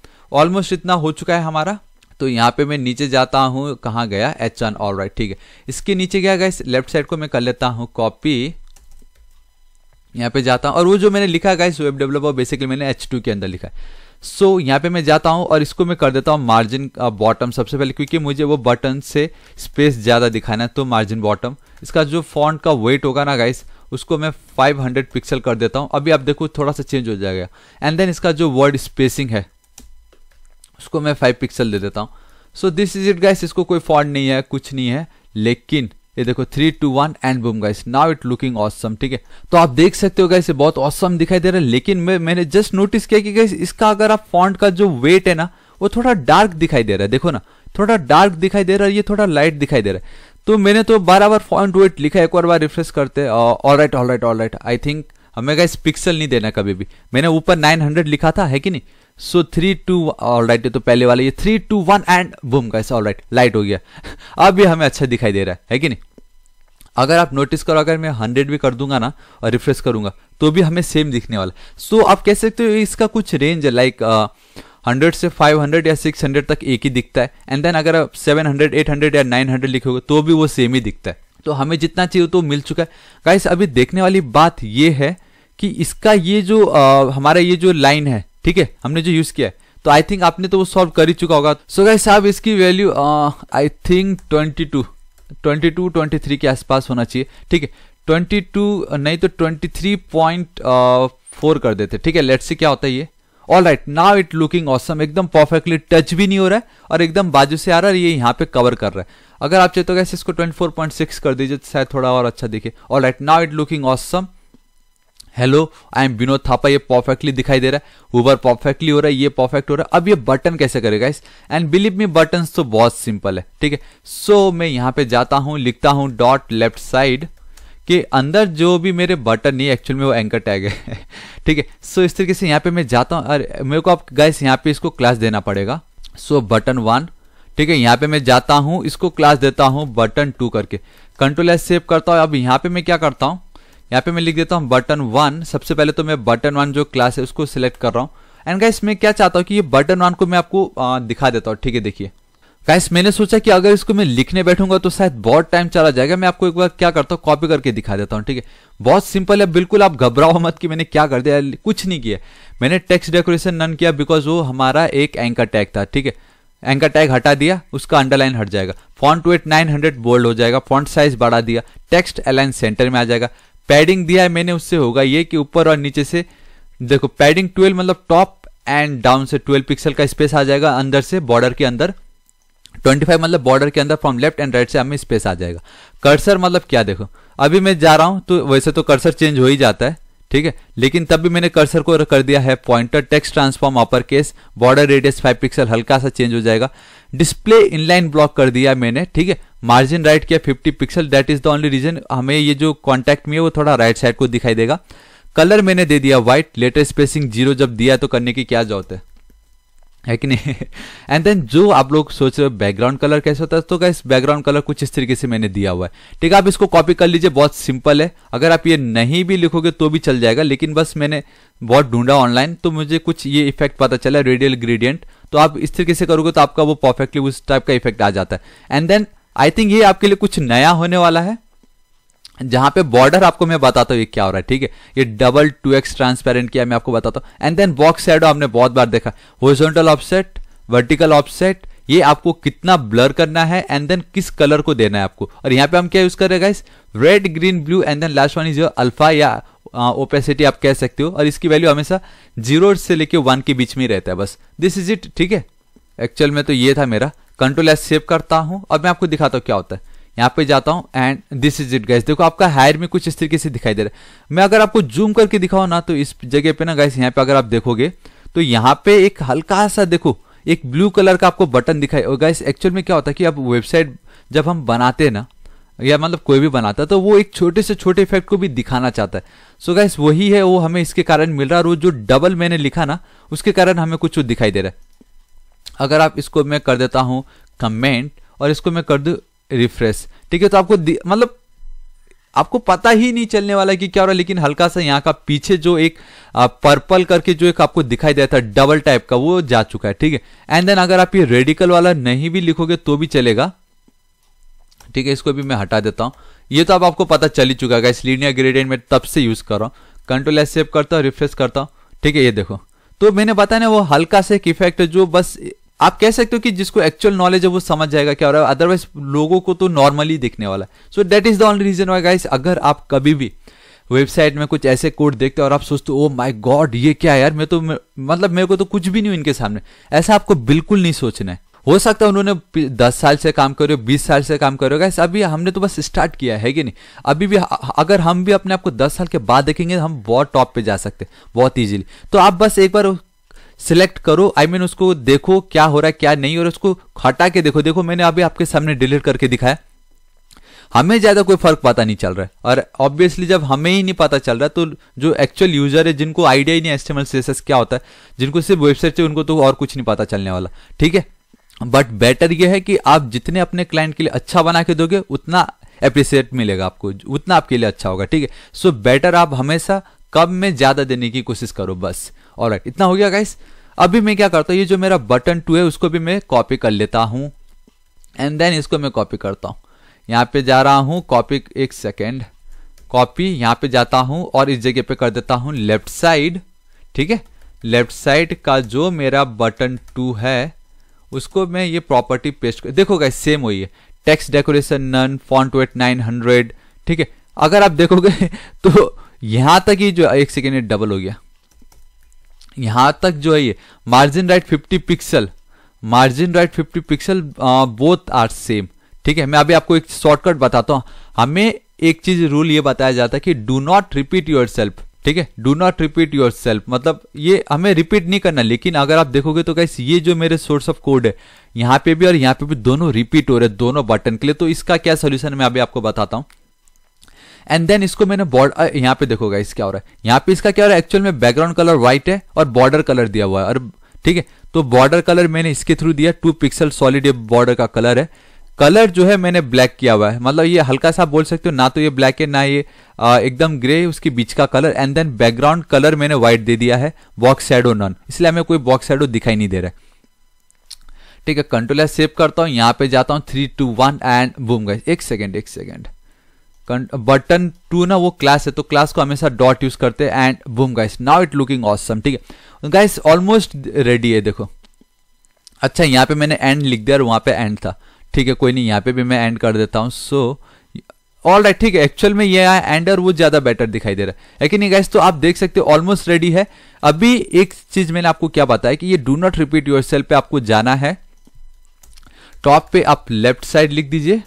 ऑलमोस्ट इतना हो चुका है हमारा तो यहाँ पे मैं नीचे जाता हूँ कहाँ गया एच एन ऑल राइट ठीक है इसके नीचे गया गया लेफ्ट साइड को मैं कर लेता हूँ कॉपी यहाँ पे जाता हूँ और वो जो मैंने लिखा गया वेब डेवलपर बेसिकली मैंने एच टू के अंदर लिखा है सो so, यहाँ पे मैं जाता हूँ और इसको मैं कर देता हूँ मार्जिन बॉटम सबसे पहले क्योंकि मुझे वो बटन से स्पेस ज़्यादा दिखाना है तो मार्जिन बॉटम इसका जो फॉन्ट का वेट होगा ना गाइस उसको मैं 500 पिक्सल कर देता हूँ अभी आप देखो थोड़ा सा चेंज हो जाएगा एंड देन इसका जो वर्ड स्पेसिंग है उसको मैं फाइव पिक्सल दे देता हूँ so this is it guys इसको कोई फॉन्ट नहीं है कुछ नहीं है लेकिन ये देखो three two one and boom guys now it looking awesome ठीक है तो आप देख सकते हो गाइस ये बहुत ऑसम दिखाई दे रहा है लेकिन मैं मैंने जस्ट नोटिस किया कि गाइस इसका अगर आप फॉन्ट का जो वेट है ना वो थोड़ा डार्क दिखाई दे रहा है देखो ना थोड़ा डार्क दिखाई दे रहा है ये थोड़ा लाइट दिखाई दे रहा है तो मैंने तो बारह बार फॉन्ट वेट लिखा है एक और बार रिफ्रेश करते all right all right all right I think हमें गाइस पिक्सल नहीं देना कभी भी मैंने ऊपर नाइन लिखा था है कि नहीं so three two all right तो पहले वाला ये three two one and boom guys all right light हो गया (laughs) अब भी हमें अच्छा दिखाई दे रहा है है कि नहीं अगर आप नोटिस करो अगर मैं हंड्रेड भी कर दूंगा ना और रिफ्रेश करूंगा तो भी हमें सेम दिखने वाला सो so, आप कह सकते हो इसका कुछ रेंज है लाइक हंड्रेड uh, से फाइव हंड्रेड या सिक्स हंड्रेड तक एक ही दिखता है एंड देन अगर आप सेवन हंड्रेड एट हंड्रेड या नाइन हंड्रेड लिखोगे तो भी वो सेम ही दिखता है तो हमें जितना चाहिए तो मिल चुका है गाइस अभी देखने वाली बात ये है कि इसका ये जो आ, uh, हमारा ये जो लाइन है ठीक है हमने जो यूज किया तो आई थिंक आपने तो वो सॉल्व कर ही चुका होगा सो गाइस साहब इसकी value I think twenty two twenty two twenty three के आसपास होना चाहिए ठीक है ट्वेंटी टू नहीं तो ट्वेंटी थ्री पॉइंट फोर कर देते ठीक है लेट से क्या होता है ये all right now it looking awesome एकदम परफेक्टली टच भी नहीं हो रहा है और एकदम बाजू से आ रहा है ये यहाँ पे कवर कर रहा है अगर आप चाहते हो गैस इसको 24.6 कर दीजिए तो शायद थोड़ा और अच्छा दिखे all right now it looking awesome hello I am Vinod Thapa ये परफेक्टली दिखाई दे रहा है ऊबर परफेक्टली हो रहा है ये परफेक्ट हो रहा है अब ये बटन कैसे करेगा इस एंड बिलीव मी बटन तो बहुत सिंपल है ठीक है सो मैं यहाँ पे जाता हूँ लिखता हूँ डॉट लेफ्ट साइड के अंदर जो भी मेरे बटन नहीं एक्चुअल में वो एंकर टैग है (laughs) ठीक है सो इस तरीके से यहाँ पे मैं जाता हूँ अरे मेरे को आप गाइस यहाँ पे इसको क्लास देना पड़ेगा सो बटन वन ठीक है यहाँ पे मैं जाता हूँ इसको क्लास देता हूँ बटन टू करके कंट्रोल एस सेव करता हूँ अब यहाँ पे मैं क्या करता हूँ यहाँ पे मैं लिख देता हूँ बटन वन सबसे पहले तो मैं बटन वन जो क्लास है उसको सिलेक्ट कर रहा हूँ एंड गाइस मैं क्या चाहता हूँ कि ये बटन वन को मैं आपको दिखा देता हूँ ठीक है देखिए गाइस मैंने सोचा कि अगर इसको मैं लिखने बैठूंगा तो शायद बहुत टाइम चला जाएगा मैं आपको एक बार क्या करता हूँ कॉपी करके दिखा देता हूँ ठीक है बहुत सिंपल है बिल्कुल आप घबराओ मत कि मैंने क्या कर दिया कुछ नहीं किया मैंने टेक्स्ट डेकोरेशन नन किया बिकॉज वो हमारा एक एंकर टैग था ठीक है एंकर टैग हटा दिया उसका अंडरलाइन हट जाएगा फॉन्ट वेट हंड्रेड बोल्ड हो जाएगा फॉन्ट साइज बढ़ा दिया टेक्स्ट अलाइन सेंटर में आ जाएगा पैडिंग दिया है मैंने उससे होगा ये कि ऊपर और नीचे से देखो पैडिंग 12 मतलब टॉप एंड डाउन से 12 पिक्सल का स्पेस आ जाएगा अंदर से बॉर्डर के अंदर 25 मतलब बॉर्डर के अंदर फ्रॉम लेफ्ट एंड राइट से हमें स्पेस आ जाएगा कर्सर मतलब क्या देखो अभी मैं जा रहा हूं तो वैसे तो कर्सर चेंज हो ही जाता है ठीक है लेकिन तब भी मैंने कर्सर को कर दिया है pointer text transform upper case border radius 5 pixel हल्का सा चेंज हो जाएगा डिस्प्ले इनलाइन ब्लॉक कर दिया मैंने ठीक है मार्जिन राइट किया 50 pixel that is the only reason हमें ये जो कॉन्टैक्ट में है वो थोड़ा राइट साइड को दिखाई देगा कलर मैंने दे दिया व्हाइट लेटर स्पेसिंग जीरो जब दिया तो करने की क्या जरूरत है है कि नहीं एंड (laughs) देन जो आप लोग सोच रहे हो बैकग्राउंड कलर कैसे होता है तो क्या बैकग्राउंड कलर कुछ इस तरीके से मैंने दिया हुआ है ठीक है आप इसको कॉपी कर लीजिए बहुत सिंपल है अगर आप ये नहीं भी लिखोगे तो भी चल जाएगा लेकिन बस मैंने बहुत ढूंढा ऑनलाइन तो मुझे कुछ ये इफेक्ट पता चला रेडियल ग्रेडियंट तो आप इस तरीके से करोगे तो आपका वो परफेक्टली उस टाइप का इफेक्ट आ जाता है एंड देन आई थिंक ये आपके लिए कुछ नया होने वाला है जहां पे बॉर्डर आपको मैं बताता हूं ये क्या हो रहा है ठीक है ये डबल टू एक्स ट्रांसपेरेंट किया मैं आपको बताता हूं एंड देन बॉक्स साइड आपने बहुत बार देखा होरिजोनटल ऑफसेट वर्टिकल ऑफसेट ये आपको कितना ब्लर करना है एंड देन किस कलर को देना है आपको और यहाँ पे हम क्या यूज करेगा इस red green blue and then last one is your alpha या ओपेसिटी आप कह सकते हो और इसकी वैल्यू हमेशा जीरो से लेके वन के बीच में रहता है बस दिस इज इट ठीक है एक्चुअल में तो ये था मेरा कंट्रोल एस सेव करता हूं और मैं आपको दिखाता हूँ क्या होता है यहाँ पे जाता हूँ and this is it guys देखो आपका हायर में कुछ इस तरीके से दिखाई दे रहा है मैं अगर आपको जूम करके दिखाऊँ ना तो इस जगह पे ना गैस यहाँ पे अगर आप देखोगे तो यहाँ पे एक हल्का सा देखो एक ब्लू कलर का आपको बटन दिखाई और गैस एक्चुअल में क्या होता है कि आप वेबसाइट जब हम बनाते हैं ना या मतलब कोई भी बनाता है तो वो एक छोटे से छोटे इफेक्ट को भी दिखाना चाहता है सो so गैस वही है वो हमें इसके कारण मिल रहा है और जो डबल मैंने लिखा ना उसके कारण हमें कुछ दिखाई दे रहा है अगर आप इसको मैं कर देता हूँ कमेंट और इसको मैं कर दूँ रिफ्रेश ठीक है तो आपको मतलब आपको पता ही नहीं चलने वाला कि क्या हो रहा है लेकिन हल्का सा यहाँ का पीछे जो एक पर्पल करके जो एक आपको दिखाई देता है डबल टाइप का वो जा चुका है ठीक है एंड देन अगर आप ये रेडिकल वाला नहीं भी लिखोगे तो भी चलेगा ठीक है इसको भी मैं हटा देता हूं ये तो अब आप आपको पता चल ही चुका है इस लीनियर ग्रेडियंट में तब से यूज कर रहा हूं कंट्रोल एस सेव करता हूं रिफ्रेश करता हूं ठीक है ये देखो तो मैंने बताया ना वो हल्का सा एक इफेक्ट जो बस आप कह सकते हो कि जिसको एक्चुअल नॉलेज है वो समझ जाएगा क्या हो रहा है अदरवाइज लोगों को तो नॉर्मली दिखने वाला है so that is the only reason why guys अगर आप कभी भी वेबसाइट में कुछ ऐसे कोड देखते हो और आप सोचते हो माय oh गॉड ये क्या यार मैं तो मतलब मेरे को तो कुछ भी नहीं इनके सामने ऐसा आपको बिल्कुल नहीं सोचना है हो सकता है उन्होंने दस साल से काम करे हो बीस साल से काम करो गैस अभी हमने तो बस स्टार्ट किया है कि नहीं अभी भी अगर हम भी अपने आप को दस साल के बाद देखेंगे हम बहुत टॉप पे जा सकते हैं बहुत ईजिली तो आप बस एक बार सिलेक्ट करो आई I मीन mean उसको देखो क्या हो रहा है क्या नहीं हो रहा है उसको हटा के देखो देखो मैंने अभी आपके सामने डिलीट करके दिखाया हमें ज्यादा कोई फर्क पता नहीं चल रहा है और ऑब्वियसली जब हमें ही नहीं पता चल रहा तो जो एक्चुअल यूजर है जिनको आइडिया ही नहीं एस्टेमल सीएसएस क्या होता है जिनको सिर्फ वेबसाइट से उनको तो और कुछ नहीं पता चलने वाला ठीक है बट बेटर यह है कि आप जितने अपने क्लाइंट के लिए अच्छा बना के दोगे उतना अप्रिसिएट मिलेगा आपको उतना आपके लिए अच्छा होगा ठीक है सो बेटर आप हमेशा कम में ज्यादा देने की कोशिश करो बस और इतना हो गया गाइस अभी मैं क्या करता हूँ ये जो मेरा बटन टू है उसको भी मैं कॉपी कर लेता हूँ एंड देन इसको मैं कॉपी करता हूँ यहाँ पे जा रहा हूँ कॉपी एक सेकेंड कॉपी यहाँ पे जाता हूँ और इस जगह पे कर देता हूँ लेफ्ट साइड ठीक है लेफ्ट साइड का जो मेरा बटन टू है उसको मैं ये प्रॉपर्टी पेस्ट कर देखो गाइस सेम वही है text decoration none font weight hundred ठीक है अगर आप देखोगे (laughs) तो यहां तक ही जो एक सेकेंड डबल हो गया यहां तक जो है ये margin right 50 pixel margin right 50 pixel both are same ठीक है मैं अभी आपको एक शॉर्टकट बताता हूं हमें एक चीज रूल ये बताया जाता है कि do not repeat yourself ठीक है do not repeat yourself मतलब ये हमें रिपीट नहीं करना लेकिन अगर आप देखोगे तो कैसे ये जो मेरे सोर्स ऑफ कोड है यहाँ पे भी और यहाँ पे भी दोनों रिपीट हो रहे हैं दोनों बटन के लिए तो इसका क्या सोल्यूशन मैं अभी आपको बताता हूं एंड देन इसको मैंने बॉर्डर यहाँ पे देखोगा इस क्या हो रहा है यहाँ पे इसका क्या हो रहा है एक्चुअल में बैकग्राउंड कलर व्हाइट है और बॉर्डर कलर दिया हुआ है और ठीक है तो बॉर्डर कलर मैंने इसके थ्रू दिया टू पिक्सल सॉलिड बॉर्डर का कलर है कलर जो है मैंने ब्लैक किया हुआ है मतलब ये हल्का सा बोल सकते हो ना तो ये ब्लैक है ना ये आ, एकदम ग्रे है उसके बीच का colour and then background colour मैंने व्हाइट दे दिया है बॉक्स शेडो नॉन इसलिए हमें कोई बॉक्स शेडो दिखाई नहीं दे रहा है ठीक है कंट्रोल सेव करता हूं यहाँ पे जाता हूँ three two one and boom गए एक सेकेंड एक सेकेंड बटन टू ना वो क्लास है तो क्लास को हमेशा डॉट यूज करते हैं and boom guys now it looking awesome ठीक है गाइस ऑलमोस्ट रेडी है देखो अच्छा यहाँ पे मैंने एंड लिख दिया और वहाँ पे एंड था ठीक है कोई नहीं यहाँ पे भी मैं एंड कर देता हूँ सो ऑल राइट ठीक है एक्चुअल में ये आया एंड और वो ज्यादा बेटर दिखाई दे रहा है लेकिन ये गाइस तो आप देख सकते हो ऑलमोस्ट रेडी है अभी एक चीज मैंने आपको क्या बताया कि ये do not repeat yourself पे आपको जाना है टॉप पे आप लेफ्ट साइड लिख दीजिए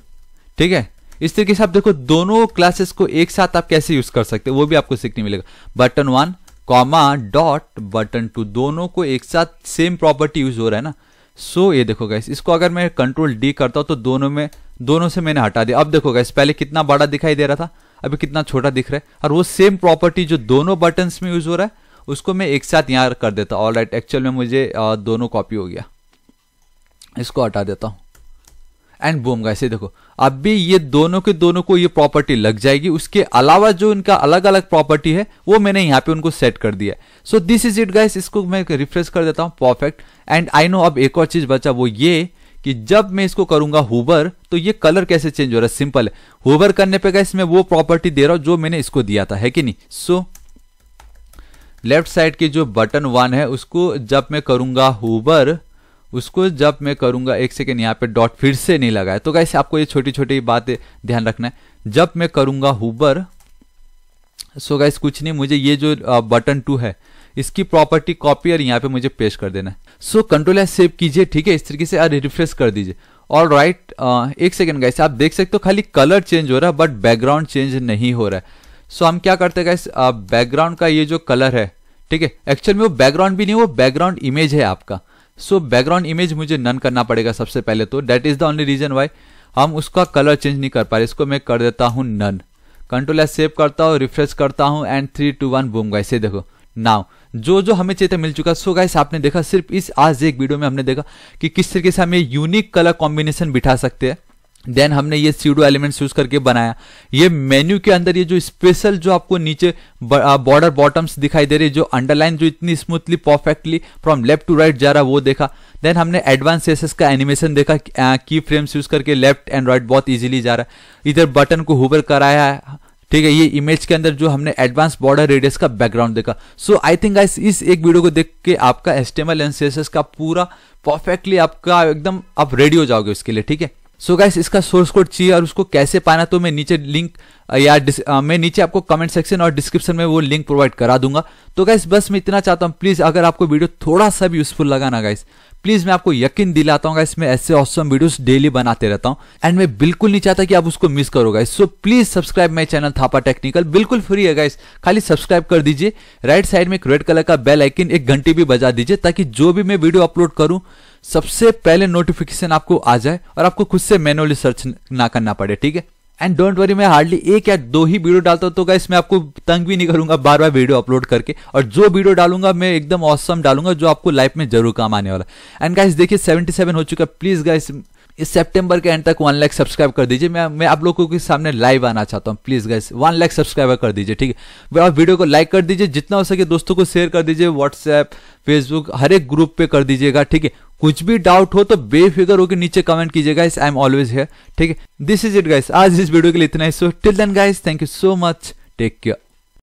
ठीक है इस तरीके से आप देखो दोनों क्लासेस को एक साथ आप कैसे यूज कर सकते हैं वो भी आपको सीखने मिलेगा button one comma dot button two दोनों को एक साथ सेम प्रॉपर्टी यूज हो रहा है ना सो so, ये देखो गैस इसको अगर मैं कंट्रोल डी करता हूं तो दोनों में दोनों से मैंने हटा दिया अब देखो गैस पहले कितना बड़ा दिखाई दे रहा था अभी कितना छोटा दिख रहा है और वो सेम प्रॉपर्टी जो दोनों बटन में यूज हो रहा है उसको मैं एक साथ यहाँ कर देता हूँ और राइट एक्चुअल में मुझे दोनों कॉपी हो गया इसको हटा देता हूँ एंड बूम गाइस ये देखो अभी ये दोनों के दोनों को ये प्रॉपर्टी लग जाएगी उसके अलावा जो इनका अलग अलग प्रॉपर्टी है वो मैंने यहाँ पे उनको सेट कर दिया so this is it guys इसको मैं रिफ्रेश कर देता हूँ परफेक्ट एंड आई नो अब एक और चीज बचा वो ये कि जब मैं इसको करूंगा हुबर तो ये कलर कैसे चेंज हो रहा है सिंपल है हुबर करने पर गाइस मैं वो प्रॉपर्टी दे रहा हूं जो मैंने इसको दिया था है कि नहीं सो लेफ्ट साइड के जो बटन वन है उसको जब मैं करूंगा हुबर उसको जब मैं करूंगा एक सेकेंड यहाँ पे डॉट फिर से नहीं लगाया तो कैसे आपको ये छोटी छोटी बात ध्यान रखना है जब मैं करूंगा हुबर सो so गाइस कुछ नहीं मुझे ये जो बटन टू है इसकी प्रॉपर्टी कॉपी और यहाँ पे मुझे पेश कर देना है सो कंट्रोल है सेव कीजिए ठीक है इस तरीके से रिफ्रेश कर दीजिए और राइट right, एक सेकेंड गाइस आप देख सकते हो खाली कलर चेंज हो रहा है बट बैकग्राउंड चेंज नहीं हो रहा है सो so, हम क्या करते हैं गाइस बैकग्राउंड का ये जो कलर है ठीक है एक्चुअल में वो बैकग्राउंड भी नहीं वो बैकग्राउंड इमेज है आपका सो बैकग्राउंड इमेज मुझे नन करना पड़ेगा सबसे पहले तो that is the only reason why हम उसका कलर चेंज नहीं कर पा रहे इसको मैं कर देता हूँ नन कंट्रोल एस सेव करता हूँ रिफ्रेश करता हूँ and three two one boom guys ये देखो नाउ जो जो हमें चेतन मिल चुका सो गाइस आपने देखा सिर्फ इस आज एक वीडियो में हमने देखा कि किस तरीके से हमें यूनिक कलर कॉम्बिनेशन बिठा सकते हैं देन हमने ये सीडो एलिमेंट्स यूज करके बनाया ये मेन्यू के अंदर ये जो स्पेशल जो आपको नीचे बॉर्डर बॉटम्स दिखाई दे रही जो अंडरलाइन जो इतनी smoothly perfectly from left to right जा रहा वो देखा देन हमने एडवांस एसेस का एनिमेशन देखा की फ्रेम्स यूज करके लेफ्ट एंड राइट बहुत ईजिली जा रहा है इधर बटन को हुबर कराया है ठीक है ये इमेज के अंदर जो हमने एडवांस बॉर्डर रेडियस का बैकग्राउंड देखा सो आई थिंक आई इस एक वीडियो को देख के आपका एस्टेमल एंड का पूरा परफेक्टली आपका एकदम आप रेडी हो जाओगे उसके लिए ठीक है सो so गाइस इसका सोर्स कोड चाहिए और उसको कैसे पाना तो मैं नीचे लिंक या आ, मैं नीचे आपको कमेंट सेक्शन और डिस्क्रिप्शन में वो लिंक प्रोवाइड करा दूंगा तो गाइस बस मैं इतना चाहता हूँ प्लीज़ अगर आपको वीडियो थोड़ा सा भी यूजफुल लगा ना गाइस प्लीज़ मैं आपको यकीन दिलाता हूँ इसमें ऐसे ऑसम वीडियोस डेली बनाते रहता हूँ एंड मैं बिल्कुल नहीं चाहता कि आप उसको मिस करो guys so please subscribe my channel Thapa technical बिल्कुल फ्री है गाइस खाली सब्सक्राइब कर दीजिए राइट साइड में एक रेड कलर का बेल आइकन एक घंटी भी बजा दीजिए ताकि जो भी मैं वीडियो अपलोड करूँ सबसे पहले नोटिफिकेशन आपको आ जाए और आपको खुद से मैनुअली सर्च ना करना पड़े ठीक है एंड डोंट वरी मैं हार्डली एक या दो ही वीडियो डालता हूं तो गाइस मैं आपको तंग भी नहीं करूंगा बार बार वीडियो अपलोड करके और जो वीडियो डालूंगा मैं एकदम औसम डालूंगा जो आपको लाइफ में जरूर काम आने वाला एंड गाइस देखिए 77 हो चुका है प्लीज गाइस इस सितंबर के एंड तक वन लाख सब्सक्राइब कर दीजिए मैं मैं आप लोगों के सामने लाइव आना चाहता हूँ please guys one lakh subscriber कर दीजिए ठीक है आप वीडियो को लाइक कर दीजिए जितना हो सके दोस्तों को शेयर कर दीजिए व्हाट्सएप फेसबुक हर एक ग्रुप पे कर दीजिएगा ठीक है कुछ भी डाउट हो तो बेफिक्र होकर नीचे कमेंट कीजिएगा इस आई एम ऑलवेज हेयर ठीक है दिस इज इट गाइस आज इस वीडियो के लिए इतना ही so till then guys thank you so much take care